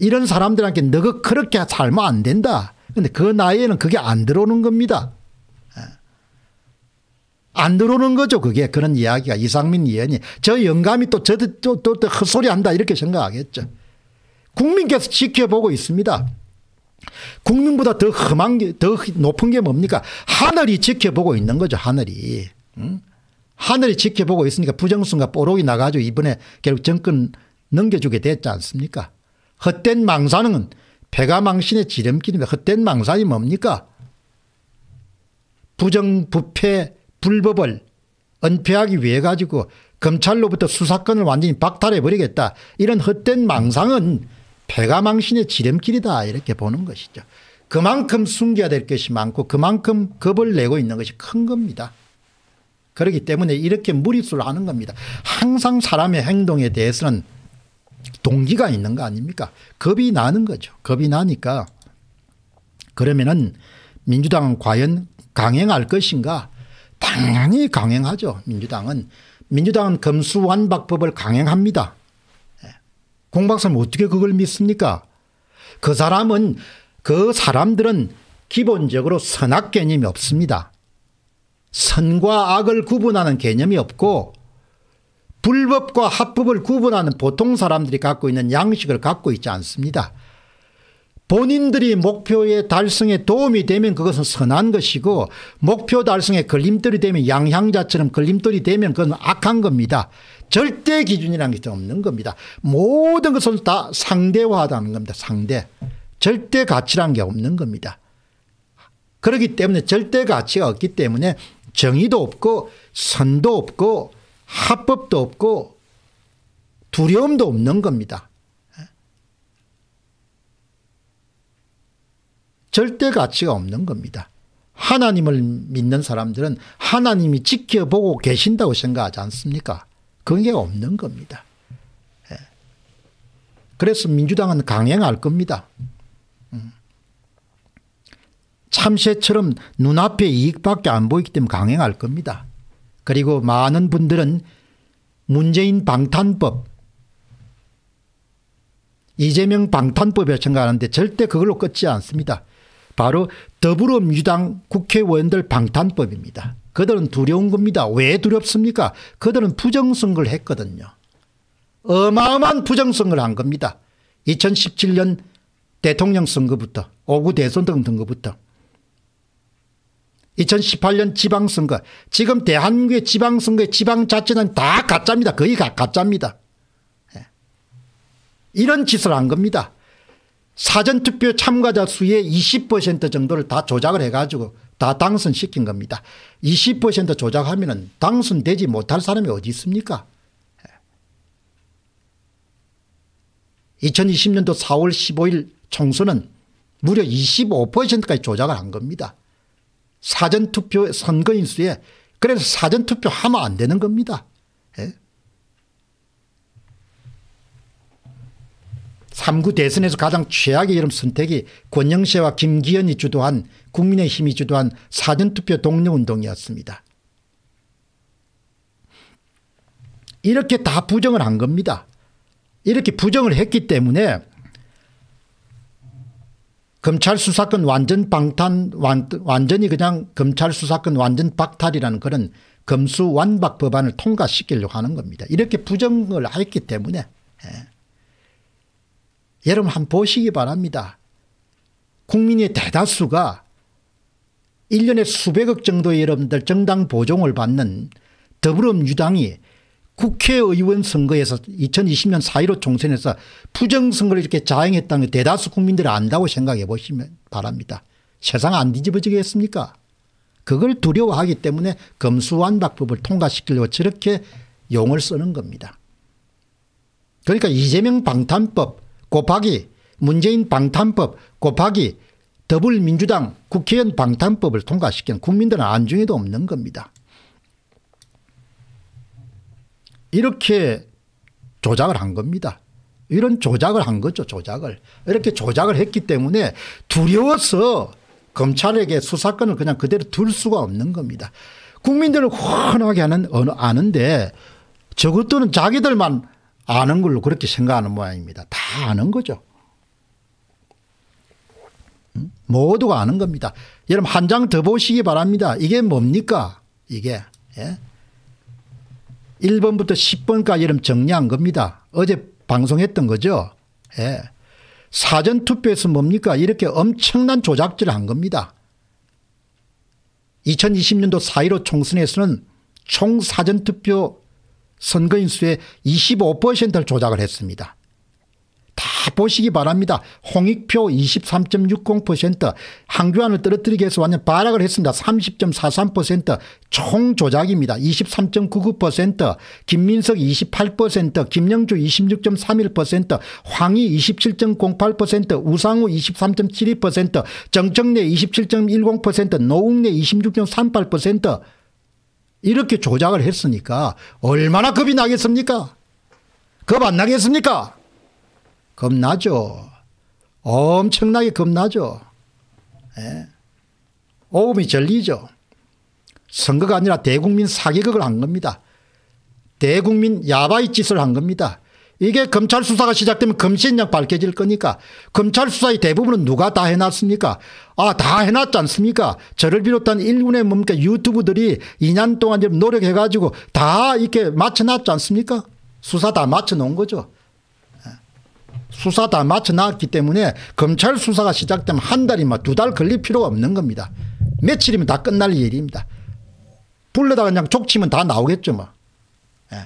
이런 사람들한테 너가 그렇게 살면 안 된다. 근데 그 나이에는 그게 안 들어오는 겁니다. 예. 안 들어오는 거죠. 그게 그런 이야기가 이상민 의원이 저 영감이 또 저도 또, 또, 또 헛소리한다 그 이렇게 생각하겠죠. 국민께서 지켜보고 있습니다. 국민보다 더 험한 게, 더 높은 게 뭡니까? 하늘이 지켜보고 있는 거죠, 하늘이. 응? 하늘이 지켜보고 있으니까 부정수가 뽀록이 나가지고 이번에 결국 정권 넘겨주게 됐지 않습니까? 헛된 망사는 배가 망신의 지름길입니다. 헛된 망상이 뭡니까? 부정부패 불법을 은폐하기 위해 가지고 검찰로부터 수사권을 완전히 박탈해버리겠다. 이런 헛된 망상은 배가 망신의 지름길이다 이렇게 보는 것이죠. 그만큼 숨겨야 될 것이 많고 그만큼 겁을 내고 있는 것이 큰 겁니다. 그렇기 때문에 이렇게 무리수를 하는 겁니다. 항상 사람의 행동에 대해서는 동기가 있는 거 아닙니까? 겁이 나는 거죠. 겁이 나니까 그러면은 민주당은 과연 강행할 것인가? 당연히 강행하죠. 민주당은. 민주당은 검수완박법을 강행합니다. 예. 공박사님 어떻게 그걸 믿습니까? 그 사람은 그 사람들은 기본적으로 선악 개념이 없습니다. 선과 악을 구분하는 개념이 없고 불법과 합법을 구분하는 보통 사람들이 갖고 있는 양식을 갖고 있지 않습니다. 본인들이 목표의 달성에 도움이 되면 그것은 선한 것이고 목표 달성에 걸림돌이 되면 양향자처럼 걸림돌이 되면 그건 악한 겁니다. 절대 기준이라는 게 없는 겁니다. 모든 것은 다 상대화하다는 겁니다. 상대. 절대 가치란 게 없는 겁니다. 그렇기 때문에 절대 가치가 없기 때문에 정의도 없고 선도 없고 합법도 없고 두려움도 없는 겁니다. 절대 가치가 없는 겁니다. 하나님을 믿는 사람들은 하나님이 지켜보고 계신다고 생각하지 않습니까? 그게 없는 겁니다. 예. 그래서 민주당은 강행할 겁니다. 음. 참새처럼 눈앞에 이익밖에 안 보이기 때문에 강행할 겁니다. 그리고 많은 분들은 문재인 방탄법 이재명 방탄법에 생각하는데 절대 그걸로 끝지 않습니다. 바로 더불어민주당 국회의원들 방탄법입니다. 그들은 두려운 겁니다. 왜 두렵습니까? 그들은 부정선거를 했거든요. 어마어마한 부정선거를 한 겁니다. 2017년 대통령 선거부터 5구 대선 등등부터 거 2018년 지방선거 지금 대한민국의 지방선거의 지방자치는 다 가짜입니다. 거의 가, 가짜입니다. 예. 이런 짓을 한 겁니다. 사전투표 참가자 수의 20% 정도를 다 조작을 해가지고 다 당선시킨 겁니다. 20% 조작하면 당선되지 못할 사람이 어디 있습니까? 2020년도 4월 15일 총선은 무려 25%까지 조작을 한 겁니다. 사전투표 선거인수에 그래서 사전투표 하면 안 되는 겁니다. 예? 3구 대선에서 가장 최악의 이름 선택이 권영세와 김기현이 주도한 국민의힘이 주도한 사전투표 동료운동이었습니다. 이렇게 다 부정을 한 겁니다. 이렇게 부정을 했기 때문에 검찰 수사권 완전 방탄 완전히 그냥 검찰 수사권 완전 박탈이라는 그런 검수 완박 법안을 통과시키려고 하는 겁니다. 이렇게 부정을 했기 때문에 예. 여러분 한번 보시기 바랍니다. 국민의 대다수가 1년에 수백억 정도의 여러분들 정당 보종을 받는 더불어민주당이 국회의원 선거에서 2020년 4.15 총선에서 부정선거를 이렇게 자행했다는 걸 대다수 국민들이 안다고 생각해 보시면 바랍니다. 세상 안 뒤집어지겠습니까? 그걸 두려워하기 때문에 검수완박법을 통과시키려고 저렇게 용을 쓰는 겁니다. 그러니까 이재명 방탄법 곱하기 문재인 방탄법 곱하기 더불민주당 국회의원 방탄법을 통과시키는 국민들은 안중에도 없는 겁니다. 이렇게 조작을 한 겁니다. 이런 조작을 한 거죠. 조작을. 이렇게 조작을 했기 때문에 두려워서 검찰에게 수사권을 그냥 그대로 둘 수가 없는 겁니다. 국민들은 훤하게 하는 어느 아는데 저것들은 자기들만 아는 걸로 그렇게 생각하는 모양입니다. 다 아는 거죠. 모두가 아는 겁니다. 여러분 한 장 더 보시기 바랍니다. 이게 뭡니까? 이게. 예? 1번부터 10번까지 이름 정리한 겁니다. 어제 방송했던 거죠. 예. 사전투표에서 뭡니까 이렇게 엄청난 조작질을 한 겁니다. 2020년도 4.15 총선에서는 총 사전투표 선거인수의 25%를 조작을 했습니다. 다 보시기 바랍니다. 홍익표 23.60% 항주안을 떨어뜨리기 위해서 완전 발악을 했습니다. 30.43% 총조작입니다. 23.99% 김민석 28% 김영주 26.31% 황희 27.08% 우상우 23.72% 정청래 27.10% 노웅래 26.38% 이렇게 조작을 했으니까 얼마나 겁이 나겠습니까? 겁 안 나겠습니까? 겁나죠. 엄청나게 겁나죠. 예. 오음이 전리죠. 선거가 아니라 대국민 사기극을 한 겁니다. 대국민 야바이 짓을 한 겁니다. 이게 검찰 수사가 시작되면 검신력 밝혀질 거니까 검찰 수사의 대부분은 누가 다 해놨습니까? 아다 해놨지 않습니까? 저를 비롯한 일군의 뭡니까 유튜브들이 2년 동안 노력해가지고 다 이렇게 맞춰놨지 않습니까? 수사 다 맞춰놓은 거죠. 수사 다마쳐나왔기 때문에 검찰 수사가 시작되면 한 달이면 두달 걸릴 필요가 없는 겁니다. 며칠이면 다 끝날 일입니다. 불러다 가 그냥 족치면 다 나오겠죠 뭐. 예.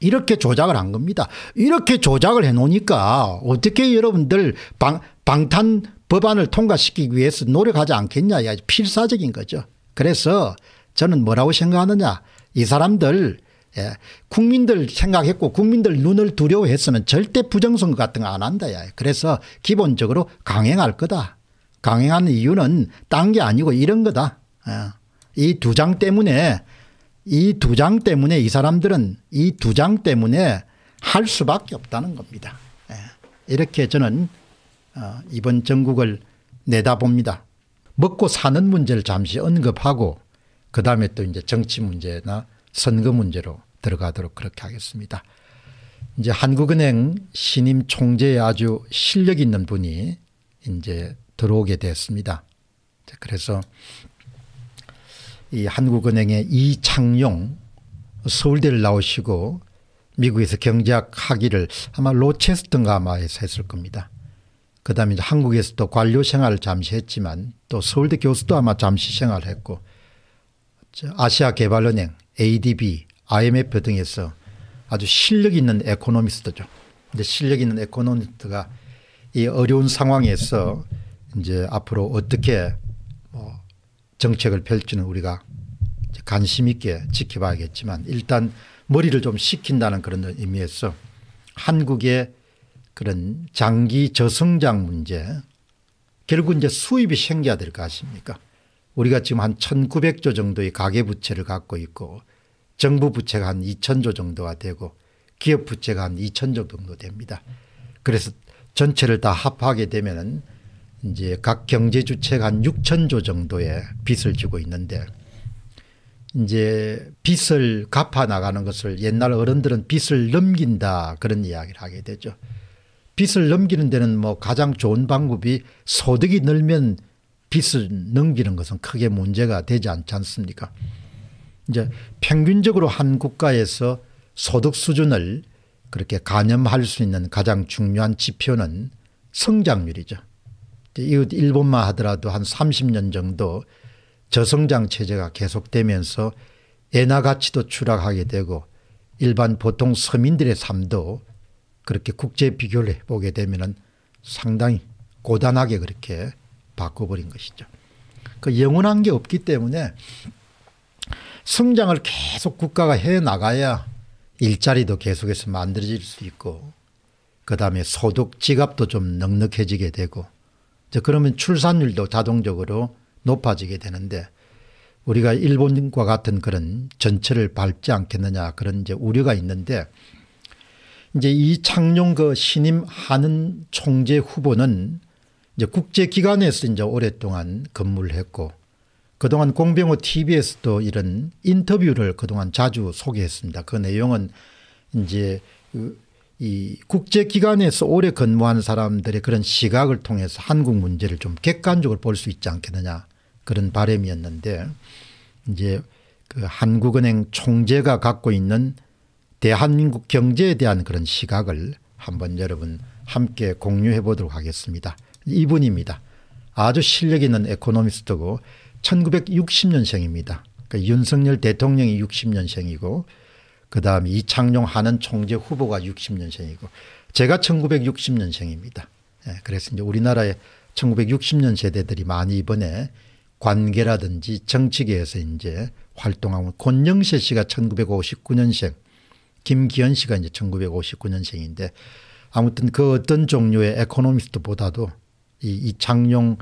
이렇게 조작을 한 겁니다. 이렇게 조작을 해놓으니까 어떻게 여러분들 방, 방탄 법안을 통과시키기 위해서 노력하지 않겠냐. 야, 필사적인 거죠. 그래서 저는 뭐라고 생각하느냐. 이 사람들 예. 국민들 생각했고 국민들 눈을 두려워했으면 절대 부정선거 같은 거 안 한다. 야. 그래서 기본적으로 강행할 거다. 강행한 이유는 딴 게 아니고 이런 거다. 예. 이 두 장 때문에 이 두 장 때문에 이 사람들은 이 두 장 때문에 할 수밖에 없다는 겁니다. 예. 이렇게 저는 어, 이번 전국을 내다봅니다. 먹고 사는 문제를 잠시 언급하고 그다음에 또 이제 정치 문제나 선거 문제로 들어가도록 그렇게 하겠습니다. 이제 한국은행 신임 총재에 아주 실력 있는 분이 이제 들어오게 됐습니다. 그래서 이 한국은행의 이창용 서울대를 나오시고 미국에서 경제학 학위를 아마 로체스턴가 아마에서 했을 겁니다. 그 다음에 한국에서도 관료 생활을 잠시 했지만 또 서울대 교수도 아마 잠시 생활을 했고 아시아개발은행 ADB, IMF 등에서 아주 실력 있는 에코노미스트죠. 이제 실력 있는 에코노미스트가 이 어려운 상황에서 이제 앞으로 어떻게 뭐 정책을 펼지는 우리가 관심 있게 지켜봐야겠지만 일단 머리를 좀 식힌다는 그런 의미에서 한국의 그런 장기 저성장 문제 결국 이제 수입이 생겨야 될거 아십니까? 우리가 지금 한 1900조 정도의 가계부채를 갖고 있고 정부 부채가 한 2000조 정도가 되고 기업 부채가 한 2000조 정도 됩니다. 그래서 전체를 다 합하게 되면은 이제 각 경제 주체가 한 6천조 정도의 빚을 지고 있는데 이제 빚을 갚아 나가는 것을 옛날 어른들은 빚을 넘긴다 그런 이야기를 하게 되죠. 빚을 넘기는 데는 뭐 가장 좋은 방법이 소득이 늘면 빚을 넘기는 것은 크게 문제가 되지 않지 않습니까? 이제 평균적으로 한 국가에서 소득 수준을 그렇게 가늠할 수 있는 가장 중요한 지표는 성장률이죠. 이웃 일본만 하더라도 한 30년 정도 저성장 체제가 계속되면서 엔화 가치도 추락하게 되고 일반 보통 서민들의 삶도 그렇게 국제 비교를 해보게 되면 상당히 고단하게 그렇게 바꿔버린 것이죠. 그 영원한 게 없기 때문에 성장을 계속 국가가 해 나가야 일자리도 계속해서 만들어질 수 있고 그 다음에 소득 지갑도 좀 넉넉해지게 되고 그러면 출산율도 자동적으로 높아지게 되는데 우리가 일본과 같은 그런 전체를 밟지 않겠느냐 그런 이제 우려가 있는데 이제 이창용 그 신임 하는 총재 후보는 이제 국제기관에서 이제 오랫동안 근무를 했고 그동안 공병호 TV에서도 이런 인터뷰를 그동안 자주 소개했습니다. 그 내용은 이제 그 이 국제기관에서 오래 근무한 사람들의 그런 시각을 통해서 한국 문제를 좀 객관적으로 볼 수 있지 않겠느냐 그런 바램이었는데 이제 그 한국은행 총재가 갖고 있는 대한민국 경제에 대한 그런 시각을 한번 여러분 함께 공유해 보도록 하겠습니다. 이분입니다. 아주 실력 있는 에코노미스트고 1960년생입니다. 그러니까 윤석열 대통령이 60년생이고 그다음 이창용 하는 총재 후보가 60년생이고 제가 1960년생입니다. 예, 그래서 이제 우리나라에 1960년 세대들이 많이 이번에 관계라든지 정치계에서 이제 활동하고 권영세 씨가 1959년생, 김기현 씨가 이제 1959년생인데 아무튼 그 어떤 종류의 에코노미스트보다도 이 이창용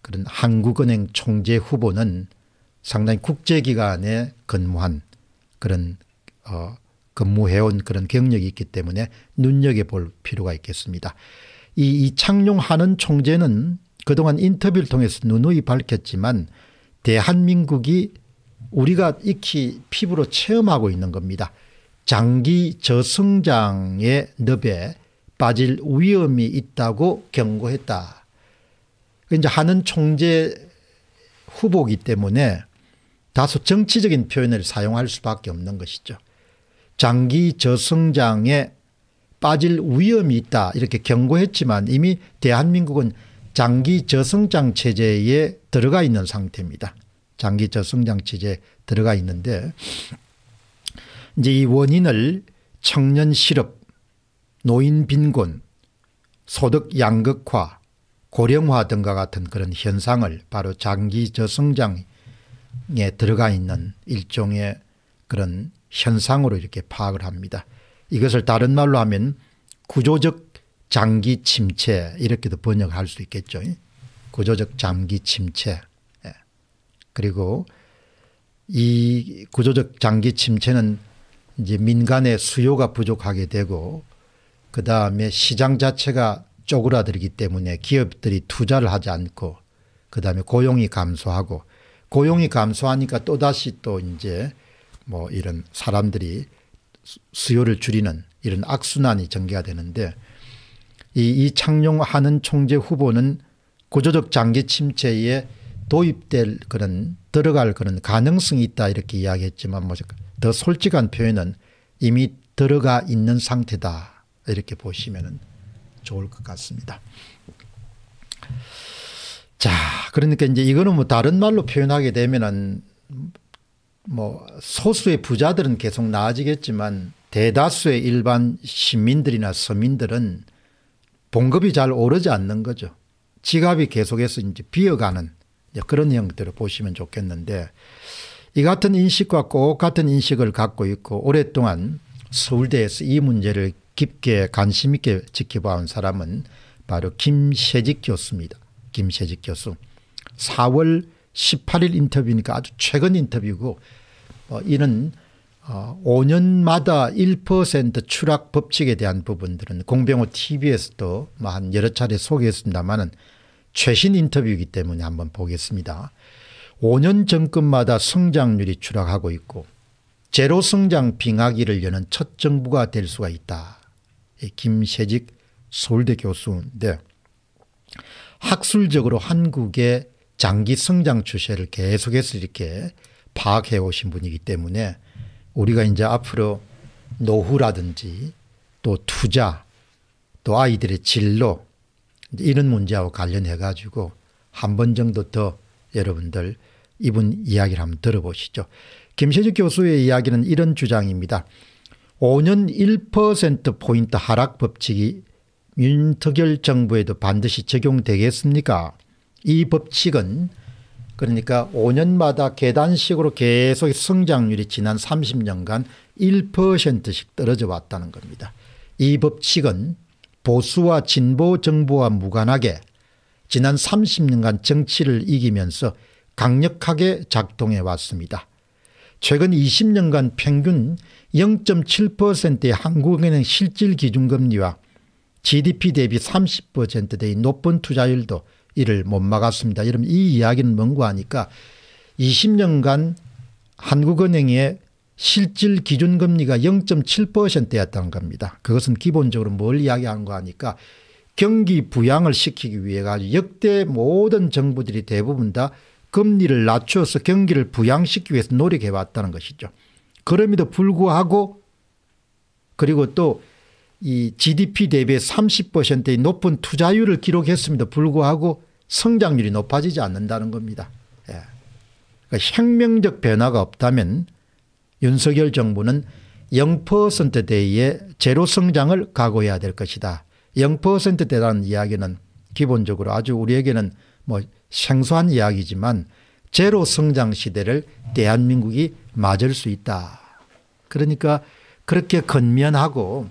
그런 한국은행 총재 후보는 상당히 국제기관에 근무한 그런 어 근무해온 그런 경력이 있기 때문에 눈여겨볼 필요가 있겠습니다. 이 이창용 하는 총재는 그동안 인터뷰를 통해서 누누이 밝혔지만 대한민국이 우리가 익히 피부로 체험하고 있는 겁니다. 장기 저성장의 늪에 빠질 위험이 있다고 경고했다. 그 이제 하는 총재 후보기 때문에 다소 정치적인 표현을 사용할 수밖에 없는 것이죠. 장기 저성장에 빠질 위험이 있다 이렇게 경고했지만 이미 대한민국은 장기 저성장 체제에 들어가 있는 상태입니다. 장기 저성장 체제에 들어가 있는데 이제 이 원인을 청년 실업 노인 빈곤, 소득 양극화, 고령화 등과 같은 그런 현상을 바로 장기 저성장에 들어가 있는 일종의 그런 현상으로 이렇게 파악을 합니다. 이것을 다른 말로 하면 구조적 장기 침체 이렇게도 번역할 수 있겠죠. 구조적 장기 침체. 예. 그리고 이 구조적 장기 침체는 이제 민간의 수요가 부족하게 되고 그 다음에 시장 자체가 쪼그라들기 때문에 기업들이 투자를 하지 않고 그 다음에 고용이 감소하고 고용이 감소하니까 또다시 또 이제 뭐 이런 사람들이 수요를 줄이는 이런 악순환이 전개가 되는데 이 이창용하는 총재 후보는 구조적 장기 침체에 도입될 그런 들어갈 그런 가능성이 있다 이렇게 이야기했지만 뭐 더 솔직한 표현은 이미 들어가 있는 상태다 이렇게 보시면 좋을 것 같습니다. 자, 그러니까 이제 이거는 뭐 다른 말로 표현하게 되면은 뭐 소수의 부자들은 계속 나아지겠지만 대다수의 일반 시민들이나 서민들은 봉급이 잘 오르지 않는 거죠. 지갑이 계속해서 이제 비어가는 그런 형태로 보시면 좋겠는데 이 같은 인식과 꼭 같은 인식을 갖고 있고 오랫동안 서울대에서 이 문제를 깊게 관심 있게 지켜봐온 사람은 바로 김세직 교수입니다. 김세직 교수. 4월 18일 인터뷰니까 아주 최근 인터뷰고 어, 이는 어, 5년마다 1% 추락 법칙에 대한 부분들은 공병호 TV에서도 뭐한 여러 차례 소개했습니다마 최신 인터뷰이기 때문에 한번 보겠습니다. 5년 정권마다 성장률이 추락하고 있고 제로 성장 빙하기를 여는 첫 정부가 될 수가 있다. 김세직 서울대 교수인데 학술적으로 한국의 장기 성장 추세를 계속해서 이렇게 파악해 오신 분이기 때문에 우리가 이제 앞으로 노후라든지 또 투자 또 아이들의 진로 이런 문제하고 관련해 가지고 한 번 정도 더 여러분들 이분 이야기를 한번 들어보시죠. 김세직 교수의 이야기는 이런 주장입니다. 5년 1%포인트 하락 법칙이 윤석열 정부에도 반드시 적용되겠습니까 이 법칙은 그러니까 5년마다 계단식으로 계속 성장률이 지난 30년간 1%씩 떨어져 왔다는 겁니다. 이 법칙은 보수와 진보 정부와 무관하게 지난 30년간 정치를 이기면서 강력하게 작동해 왔습니다. 최근 20년간 평균 0.7%의 한국은행 실질 기준금리와 GDP 대비 30%대의 높은 투자율도 이를 못 막았습니다. 여러분 이 이야기는 뭔고 하니까 20년간 한국은행의 실질 기준금리가 0.7%였다는 겁니다. 그것은 기본적으로 뭘이야기하거 하니까 경기 부양을 시키기 위해 가지고 역대 모든 정부들이 대부분 다 금리를 낮춰서 경기를 부양시키기 위해서 노력해 왔다는 것이죠. 그럼에도 불구하고 그리고 또 이 GDP 대비 30%의 높은 투자율을 기록했음에도 불구하고 성장률이 높아지지 않는다는 겁니다. 예. 그러니까 혁명적 변화가 없다면 윤석열 정부는 0%대의 제로 성장을 각오해야 될 것이다. 0%대라는 이야기는 기본적으로 아주 우리에게는 뭐 생소한 이야기지만 제로 성장 시대를 대한민국이 맞을 수 있다. 그러니까 그렇게 건면하고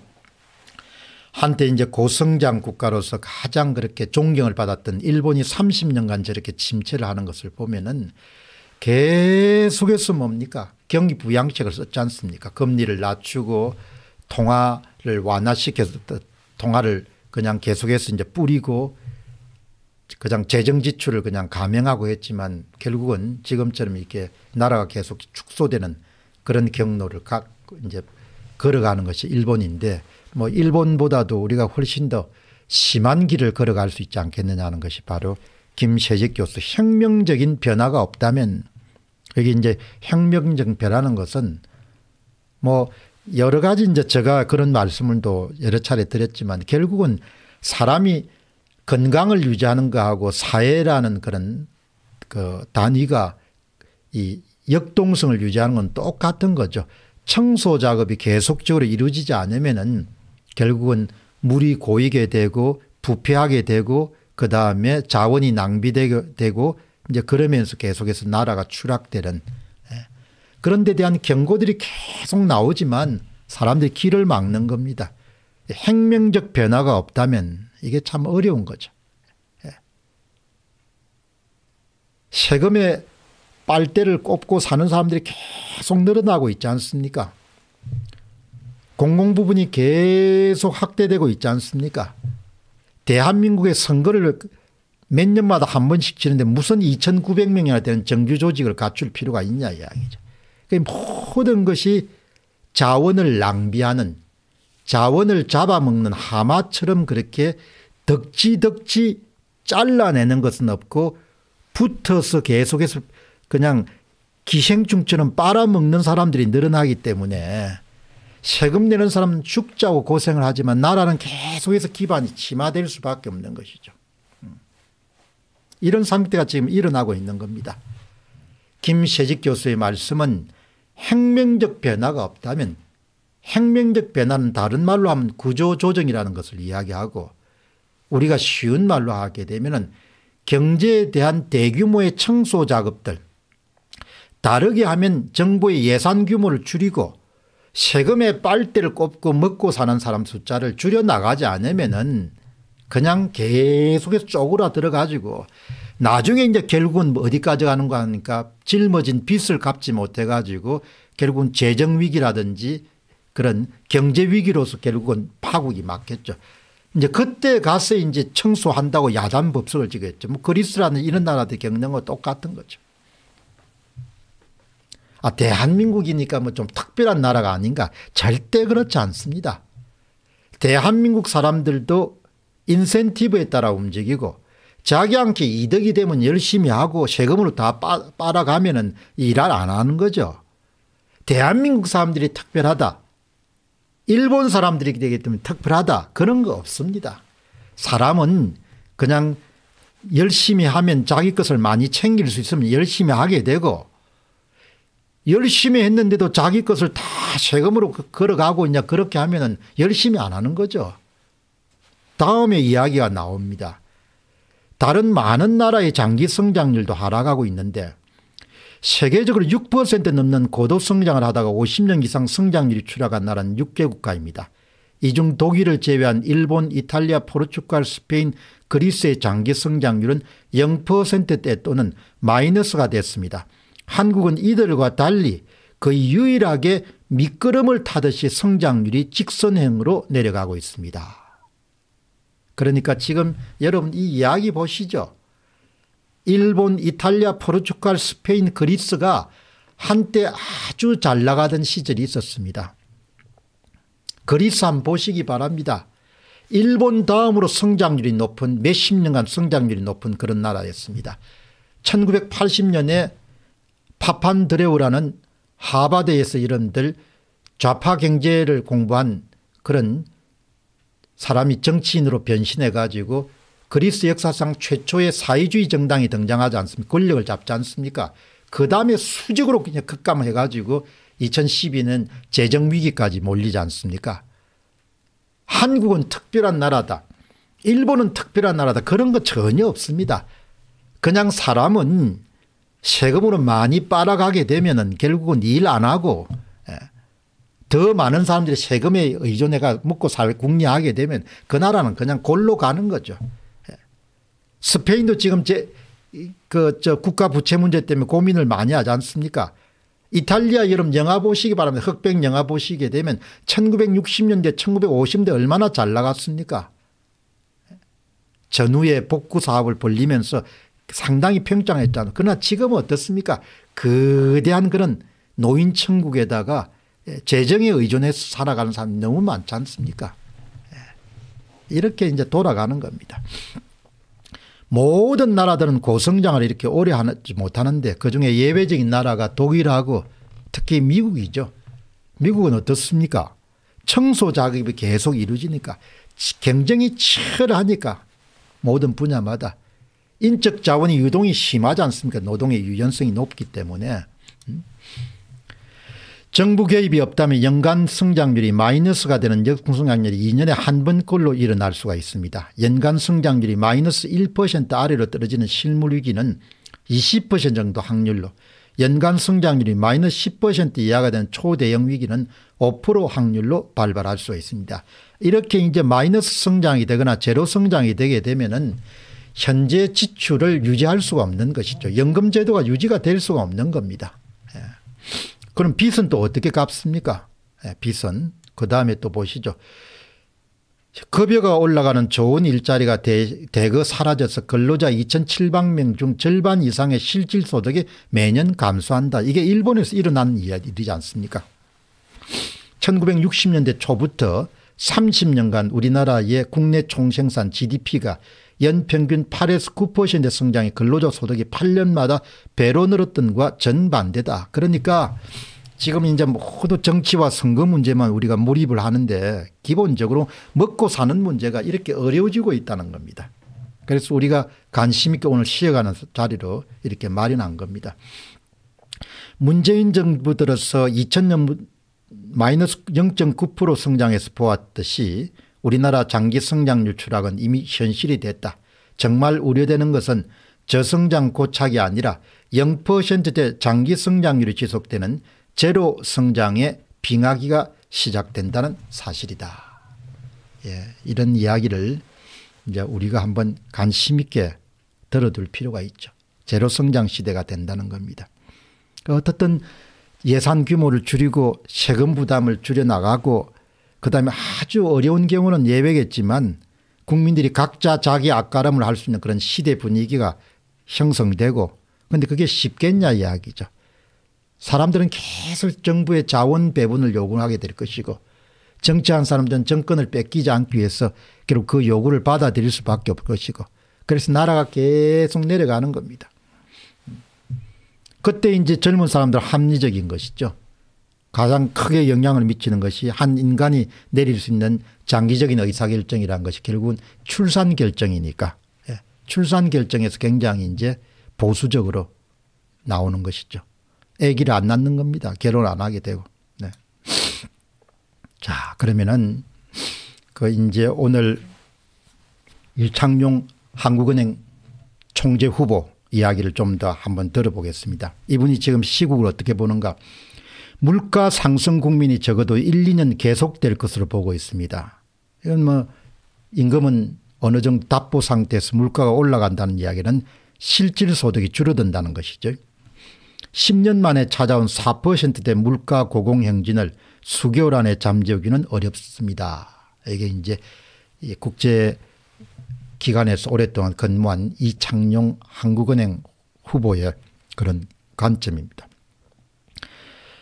한때 이제 고성장 국가로서 가장 그렇게 존경을 받았던 일본이 30년간 저렇게 침체를 하는 것을 보면은 계속해서 뭡니까 경기 부양책을 썼지 않습니까 금리를 낮추고 통화를 완화시켜서 통화를 그냥 계속해서 이제 뿌리고 그냥 재정 지출을 그냥 감행하고 했지만 결국은 지금처럼 이렇게 나라가 계속 축소되는 그런 경로를 각 이제 걸어가는 것이 일본인데 뭐 일본보다도 우리가 훨씬 더 심한 길을 걸어갈 수 있지 않겠느냐는 것이 바로 김세직 교수 혁명적인 변화가 없다면 여기 이제 혁명적 변화는 것은 뭐 여러 가지 이제 제가 그런 말씀을 또 여러 차례 드렸지만 결국은 사람이 건강을 유지하는 거하고 사회라는 그런 그 단위가 이 역동성을 유지하는 건 똑같은 거죠. 청소 작업이 계속적으로 이루어지지 않으면은 결국은 물이 고이게 되고 부패하게 되고 그 다음에 자원이 낭비되고 이제 그러면서 계속해서 나라가 추락되는 예. 그런 데 대한 경고들이 계속 나오지만 사람들이 길을 막는 겁니다. 예, 혁명적 변화가 없다면 이게 참 어려운 거죠. 예. 세금에 빨대를 꼽고 사는 사람들이 계속 늘어나고 있지 않습니까? 공공 부분이 계속 확대되고 있지 않습니까? 대한민국의 선거를 몇 년마다 한 번씩 치는데 무슨 2,900명이나 되는 정규 조직을 갖출 필요가 있냐 이야기죠. 그 모든 것이 자원을 낭비하는 자원을 잡아먹는 하마처럼 그렇게 덕지덕지 잘라내는 것은 없고 붙어서 계속해서 그냥 기생충처럼 빨아먹는 사람들이 늘어나기 때문에 세금 내는 사람은 죽자고 고생을 하지만 나라는 계속해서 기반이 침하될 수밖에 없는 것이죠. 음. 이런 상태가 지금 일어나고 있는 겁니다. 김세직 교수의 말씀은 혁명적 변화가 없다면 혁명적 변화는 다른 말로 하면 구조조정이라는 것을 이야기하고 우리가 쉬운 말로 하게 되면 은 경제에 대한 대규모의 청소 작업들 다르게 하면 정부의 예산 규모를 줄이고 세금의 빨대를 꼽고 먹고 사는 사람 숫자를 줄여나가지 않으면 은 그냥 계속해서 쪼그라들어 가지고 나중에 이제 결국은 뭐 어디까지 가는 거 하니까 짊어진 빚을 갚지 못해 가지고 결국은 재정위기라든지 그런 경제 위기로서 결국은 파국이 맞겠죠. 이제 그때 가서 이제 청소한다고 야단 법석을 지겠죠. 뭐 그리스라는 이런 나라들 겪는 거 똑같은 거죠. 아, 대한민국이니까 뭐 좀 특별한 나라가 아닌가. 절대 그렇지 않습니다. 대한민국 사람들도 인센티브에 따라 움직이고 자기한테 이득이 되면 열심히 하고 세금으로 다 빨아가면은 일을 안 하는 거죠. 대한민국 사람들이 특별하다. 일본 사람들이 되기 때문에 특별하다 그런 거 없습니다. 사람은 그냥 열심히 하면 자기 것을 많이 챙길 수 있으면 열심히 하게 되고 열심히 했는데도 자기 것을 다 세금으로 그, 걸어가고 이제 그렇게 하면은 열심히 안 하는 거죠. 다음에 이야기가 나옵니다. 다른 많은 나라의 장기 성장률도 하락하고 있는데 세계적으로 6% 넘는 고도성장을 하다가 50년 이상 성장률이 추락한 나라는 6개 국가입니다. 이 중 독일을 제외한 일본, 이탈리아, 포르투갈, 스페인, 그리스의 장기 성장률은 0%대 또는 마이너스가 됐습니다. 한국은 이들과 달리 거의 유일하게 미끄럼을 타듯이 성장률이 직선행으로 내려가고 있습니다. 그러니까 지금 여러분 이 이야기 보시죠. 일본, 이탈리아, 포르투갈, 스페인, 그리스가 한때 아주 잘 나가던 시절이 있었습니다. 그리스 한번 보시기 바랍니다. 일본 다음으로 성장률이 높은 몇십 년간 성장률이 높은 그런 나라였습니다. 1980년에 파판드레우라는 하바드에서 이름들 좌파 경제를 공부한 그런 사람이 정치인으로 변신해 가지고 그리스 역사상 최초의 사회주의 정당이 등장하지 않습니까 권력을 잡지 않습니까 그 다음에 수직으로 그냥 급감 해가지고 2012년 재정위기까지 몰리지 않습니까 한국은 특별한 나라다 일본은 특별한 나라다 그런 거 전혀 없습니다 그냥 사람은 세금으로 많이 빨아가게 되면 결국은 일 안 하고 예, 더 많은 사람들이 세금에 의존해가 먹고 살 궁리하게 되면 그 나라는 그냥 골로 가는 거죠. 스페인도 지금 제, 그, 저 국가 부채 문제 때문에 고민을 많이 하지 않습니까? 이탈리아 여름 영화 보시기 바랍니다. 흑백 영화 보시게 되면 1960년대, 1950년대 얼마나 잘 나갔습니까? 전후에 복구 사업을 벌리면서 상당히 평장했잖아요. 그러나 지금은 어떻습니까? 거대한 그런 노인 천국에다가 재정에 의존해서 살아가는 사람이 너무 많지 않습니까? 예. 이렇게 이제 돌아가는 겁니다. 모든 나라들은 고성장을 이렇게 오래 하지 못하는데 그중에 예외적인 나라가 독일하고 특히 미국이죠. 미국은 어떻습니까? 청소 작업이 계속 이루어지니까 경쟁이 치열하니까 모든 분야마다 인적 자원이 유동이 심하지 않습니까? 노동의 유연성이 높기 때문에 정부 개입이 없다면 연간 성장률이 마이너스가 되는 역성장률이 2년에 한 번꼴로 일어날 수가 있습니다. 연간 성장률이 마이너스 1% 아래로 떨어지는 실물위기는 20% 정도 확률로 연간 성장률이 마이너스 10% 이하가 된 초대형 위기는 5% 확률로 발발할 수 있습니다. 이렇게 이제 마이너스 성장이 되거나 제로 성장이 되게 되면은 현재 지출을 유지할 수가 없는 것이죠. 연금제도가 유지가 될 수가 없는 겁니다. 그럼 빚은 또 어떻게 갚습니까? 예, 빚은. 그 다음에 또 보시죠. 급여가 올라가는 좋은 일자리가 대, 대거 사라져서 근로자 2,700명 중 절반 이상의 실질 소득이 매년 감소한다. 이게 일본에서 일어난 일이지 않습니까? 1960년대 초부터 30년간 우리나라의 국내 총생산 GDP가 연평균 8에서 9%의 성장이 근로자 소득이 8년마다 배로 늘었던 것과 전반대다. 그러니까 지금 이제 모두 정치와 선거 문제만 우리가 몰입을 하는데 기본적으로 먹고 사는 문제가 이렇게 어려워지고 있다는 겁니다. 그래서 우리가 관심 있게 오늘 쉬어가는 자리로 이렇게 마련한 겁니다. 문재인 정부 들어서 2000년 마이너스 0.9% 성장해서 보았듯이 우리나라 장기 성장 유출학은 이미 현실이 됐다. 정말 우려되는 것은 저성장 고착이 아니라 0%대 장기 성장률이 지속되는 제로 성장의 빙하기가 시작된다는 사실이다. 예, 이런 이야기를 이제 우리가 한번 관심 있게 들어둘 필요가 있죠. 제로 성장 시대가 된다는 겁니다. 어떻든 예산 규모를 줄이고 세금 부담을 줄여나가고 그다음에 아주 어려운 경우는 예외겠지만 국민들이 각자 자기 악가름을 할 수 있는 그런 시대 분위기가 형성되고 그런데 그게 쉽겠냐 이야기죠. 사람들은 계속 정부의 자원 배분을 요구하게 될 것이고 정치한 사람들은 정권을 뺏기지 않기 위해서 결국 그 요구를 받아들일 수밖에 없을 것이고 그래서 나라가 계속 내려가는 겁니다. 그때 이제 젊은 사람들 합리적인 것이죠. 가장 크게 영향을 미치는 것이 한 인간이 내릴 수 있는 장기적인 의사결정이라는 것이 결국은 출산 결정이니까 예. 출산 결정에서 굉장히 이제 보수적으로 나오는 것이죠. 아기를 안 낳는 겁니다. 결혼 안 하게 되고. 네. 자, 그러면은 그 이제 오늘 유창용 한국은행 총재 후보 이야기를 좀 더 한번 들어보겠습니다. 이분이 지금 시국을 어떻게 보는가 물가 상승 국민이 적어도 1, 2년 계속될 것으로 보고 있습니다. 이건 뭐 임금은 어느 정도 답보 상태에서 물가가 올라간다는 이야기는 실질 소득이 줄어든다는 것이죠. 10년 만에 찾아온 4%대 물가 고공행진을 수개월 안에 잠재우기는 어렵습니다. 이게 이제 국제 기관에서 오랫동안 근무한 이창용 한국은행 후보의 그런 관점입니다.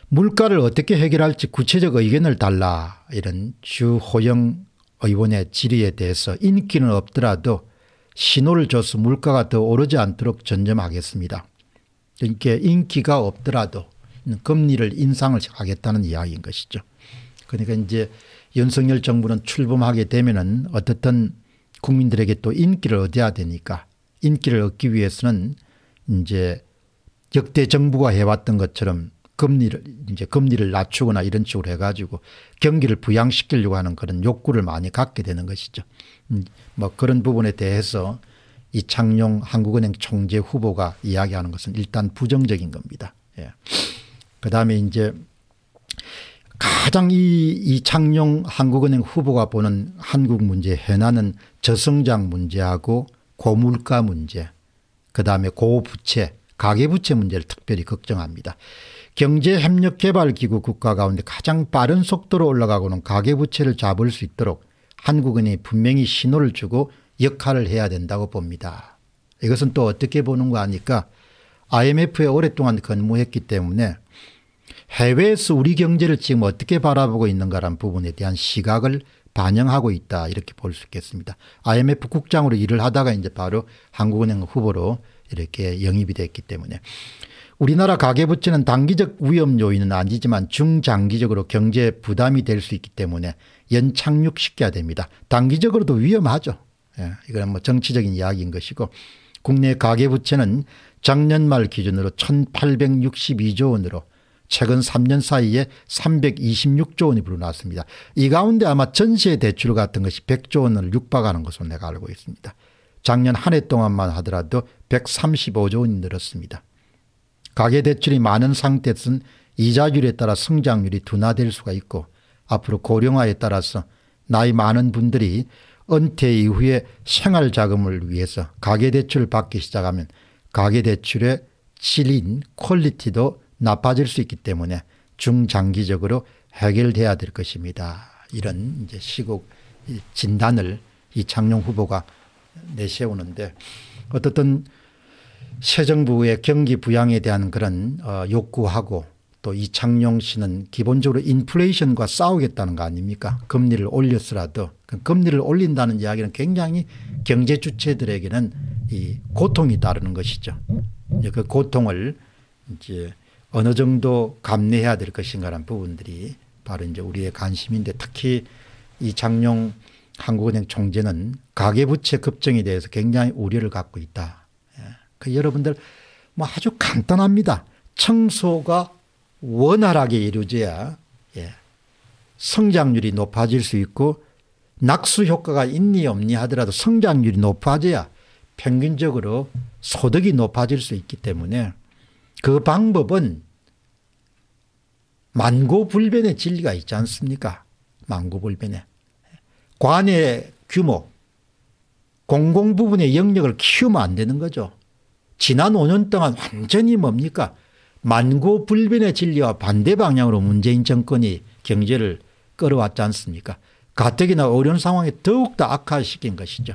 물가를 어떻게 해결할지 구체적 의견을 달라 이런 주호영 의원의 질의에 대해서 인기는 없더라도 신호를 줘서 물가가 더 오르지 않도록 전념하겠습니다. 이렇게 인기가 없더라도 금리를 인상을 하겠다는 이야기인 것이죠. 그러니까 이제 윤석열 정부는 출범하게 되면은 어떻든 국민들에게 또 인기를 얻어야 되니까 인기를 얻기 위해서는 이제 역대 정부가 해왔던 것처럼 금리를 이제 금리를 낮추거나 이런 식으로 해가지고 경기를 부양시키려고 하는 그런 욕구를 많이 갖게 되는 것이죠. 음, 뭐 그런 부분에 대해서 이창용 한국은행 총재 후보가 이야기하는 것은 일단 부정적인 겁니다. 예. 그 다음에 이제 가장 이 이창용 한국은행 후보가 보는 한국 문제 현안은 저성장 문제하고 고물가 문제, 그 다음에 고부채, 가계부채 문제를 특별히 걱정합니다. 경제협력개발기구 국가 가운데 가장 빠른 속도로 올라가고는 가계부채를 잡을 수 있도록 한국은이 분명히 신호를 주고 역할을 해야 된다고 봅니다. 이것은 또 어떻게 보는 거 아니까 IMF에 오랫동안 근무했기 때문에 해외에서 우리 경제를 지금 어떻게 바라보고 있는가라는 부분에 대한 시각을 반영하고 있다 이렇게 볼 수 있겠습니다. IMF 국장으로 일을 하다가 이제 바로 한국은행 후보로 이렇게 영입이 됐기 때문에 우리나라 가계부채는 단기적 위험 요인은 아니지만 중장기적으로 경제 에 부담이 될 수 있기 때문에 연착륙시켜야 됩니다. 단기적으로도 위험하죠. 예, 이건 뭐 정치적인 이야기인 것이고 국내 가계부채는 작년 말 기준으로 1862조 원으로 최근 3년 사이에 326조 원이 불어났습니다. 이 가운데 아마 전세 대출 같은 것이 100조 원을 육박하는 것으로 내가 알고 있습니다. 작년 한 해 동안만 하더라도 135조 원이 늘었습니다. 가계대출이 많은 상태에서는 이자율에 따라 성장률이 둔화될 수가 있고 앞으로 고령화에 따라서 나이 많은 분들이 은퇴 이후에 생활자금을 위해서 가계대출을 받기 시작하면 가계대출의 질인 퀄리티도 나빠질 수 있기 때문에 중장기적으로 해결돼야 될 것입니다. 이런 이제 시국 진단을 이창룡 후보가 내세우는데 어떻든 새 정부의 경기 부양에 대한 그런 어 욕구하고 또 이창용 씨는 기본적으로 인플레이션과 싸우겠다는 거 아닙니까 금리를 올렸으라도 그러니까 금리를 올린다는 이야기는 굉장히 경제 주체들에게는 이 고통이 따르는 것이죠. 그 고통을 이제 어느 정도 감내해야 될 것인가라는 부분들이 바로 이제 우리의 관심인데 특히 이창용 한국은행 총재는 가계부채 급증에 대해서 굉장히 우려를 갖고 있다. 그 여러분들 뭐 아주 간단합니다. 청소가 원활하게 이루어져야 예. 성장률이 높아질 수 있고 낙수 효과가 있니 없니 하더라도 성장률이 높아져야 평균적으로 소득이 높아질 수 있기 때문에 그 방법은 만고불변의 진리가 있지 않습니까? 만고불변의. 관의 규모, 공공부분의 영역을 키우면 안 되는 거죠. 지난 5년 동안 완전히 뭡니까 만고불변의 진리와 반대 방향으로 문재인 정권이 경제를 끌어왔지 않습니까 가뜩이나 어려운 상황에 더욱더 악화시킨 것이죠.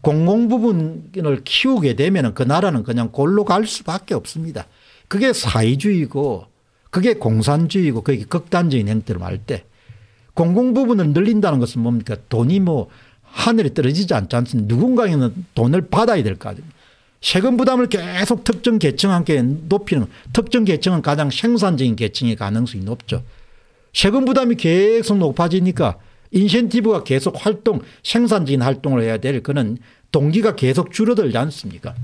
공공부분을 키우게 되면 그 나라는 그냥 골로 갈 수밖에 없습니다. 그게 사회주의고 그게 공산주의고 그게 극단적인 행태로 말때 공공부분을 늘린다는 것은 뭡니까 돈이 뭐 하늘에 떨어지지 않지 않습니까 누군가는 돈을 받아야 될거 아닙니까 세금 부담을 계속 특정 계층한테 높이는 특정 계층은 가장 생산적인 계층의 가능성이 높죠. 세금 부담이 계속 높아지니까 인센티브가 계속 활동 생산적인 활동을 해야 될 그런 동기가 계속 줄어들지 않습니까?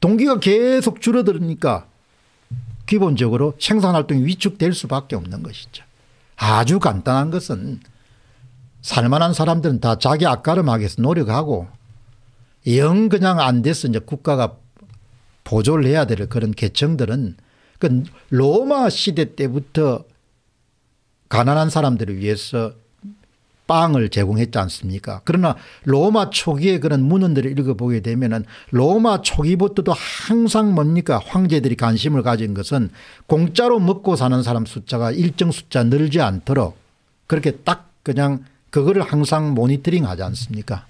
동기가 계속 줄어들니까 으 기본적으로 생산활동이 위축될 수밖에 없는 것이죠. 아주 간단한 것은 살만한 사람들은 다 자기 앞가름하게 해서 노력하고 영 그냥 안 돼서 이제 국가가 보조를 해야 될 그런 계층들은 그 로마 시대 때부터 가난한 사람들을 위해서 빵을 제공했지 않습니까 그러나 로마 초기에 그런 문헌들을 읽어보게 되면 은 로마 초기부터도 항상 뭡니까 황제들이 관심을 가진 것은 공짜로 먹고 사는 사람 숫자가 일정 숫자 늘지 않도록 그렇게 딱 그냥 그거를 항상 모니터링 하지 않습니까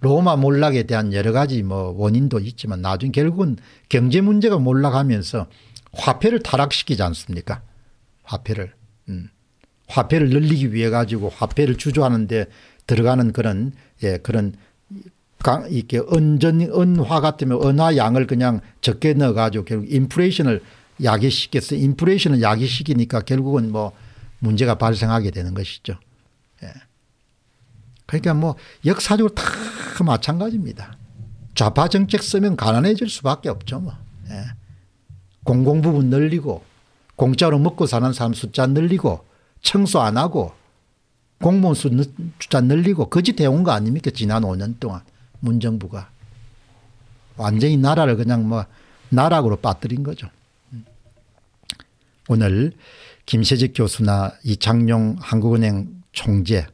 로마 몰락에 대한 여러 가지 뭐 원인도 있지만 나중 에 결국은 경제 문제가 몰락하면서 화폐를 타락시키지 않습니까? 화폐를. 음. 화폐를 늘리기 위해 가지고 화폐를 주조하는데 들어가는 그런 예 그런 강, 이렇게 은전 은화 같으면 은화 양을 그냥 적게 넣어 가지고 결국 인플레이션을 야기시켰어. 인플레이션을 야기시키니까 결국은 뭐 문제가 발생하게 되는 것이죠. 그러니까 뭐 역사적으로 다 마찬가지입니다. 좌파 정책 쓰면 가난해질 수밖에 없죠. 뭐. 예. 공공 부분 늘리고 공짜로 먹고 사는 사람 숫자 늘리고 청소 안 하고 공무원 숫자 늘리고 거짓 그 해온 거 아닙니까 지난 5년 동안 문정부가 완전히 나라를 그냥 뭐 나락으로 빠뜨린 거죠. 음. 오늘 김세직 교수나 이창용 한국은행 총재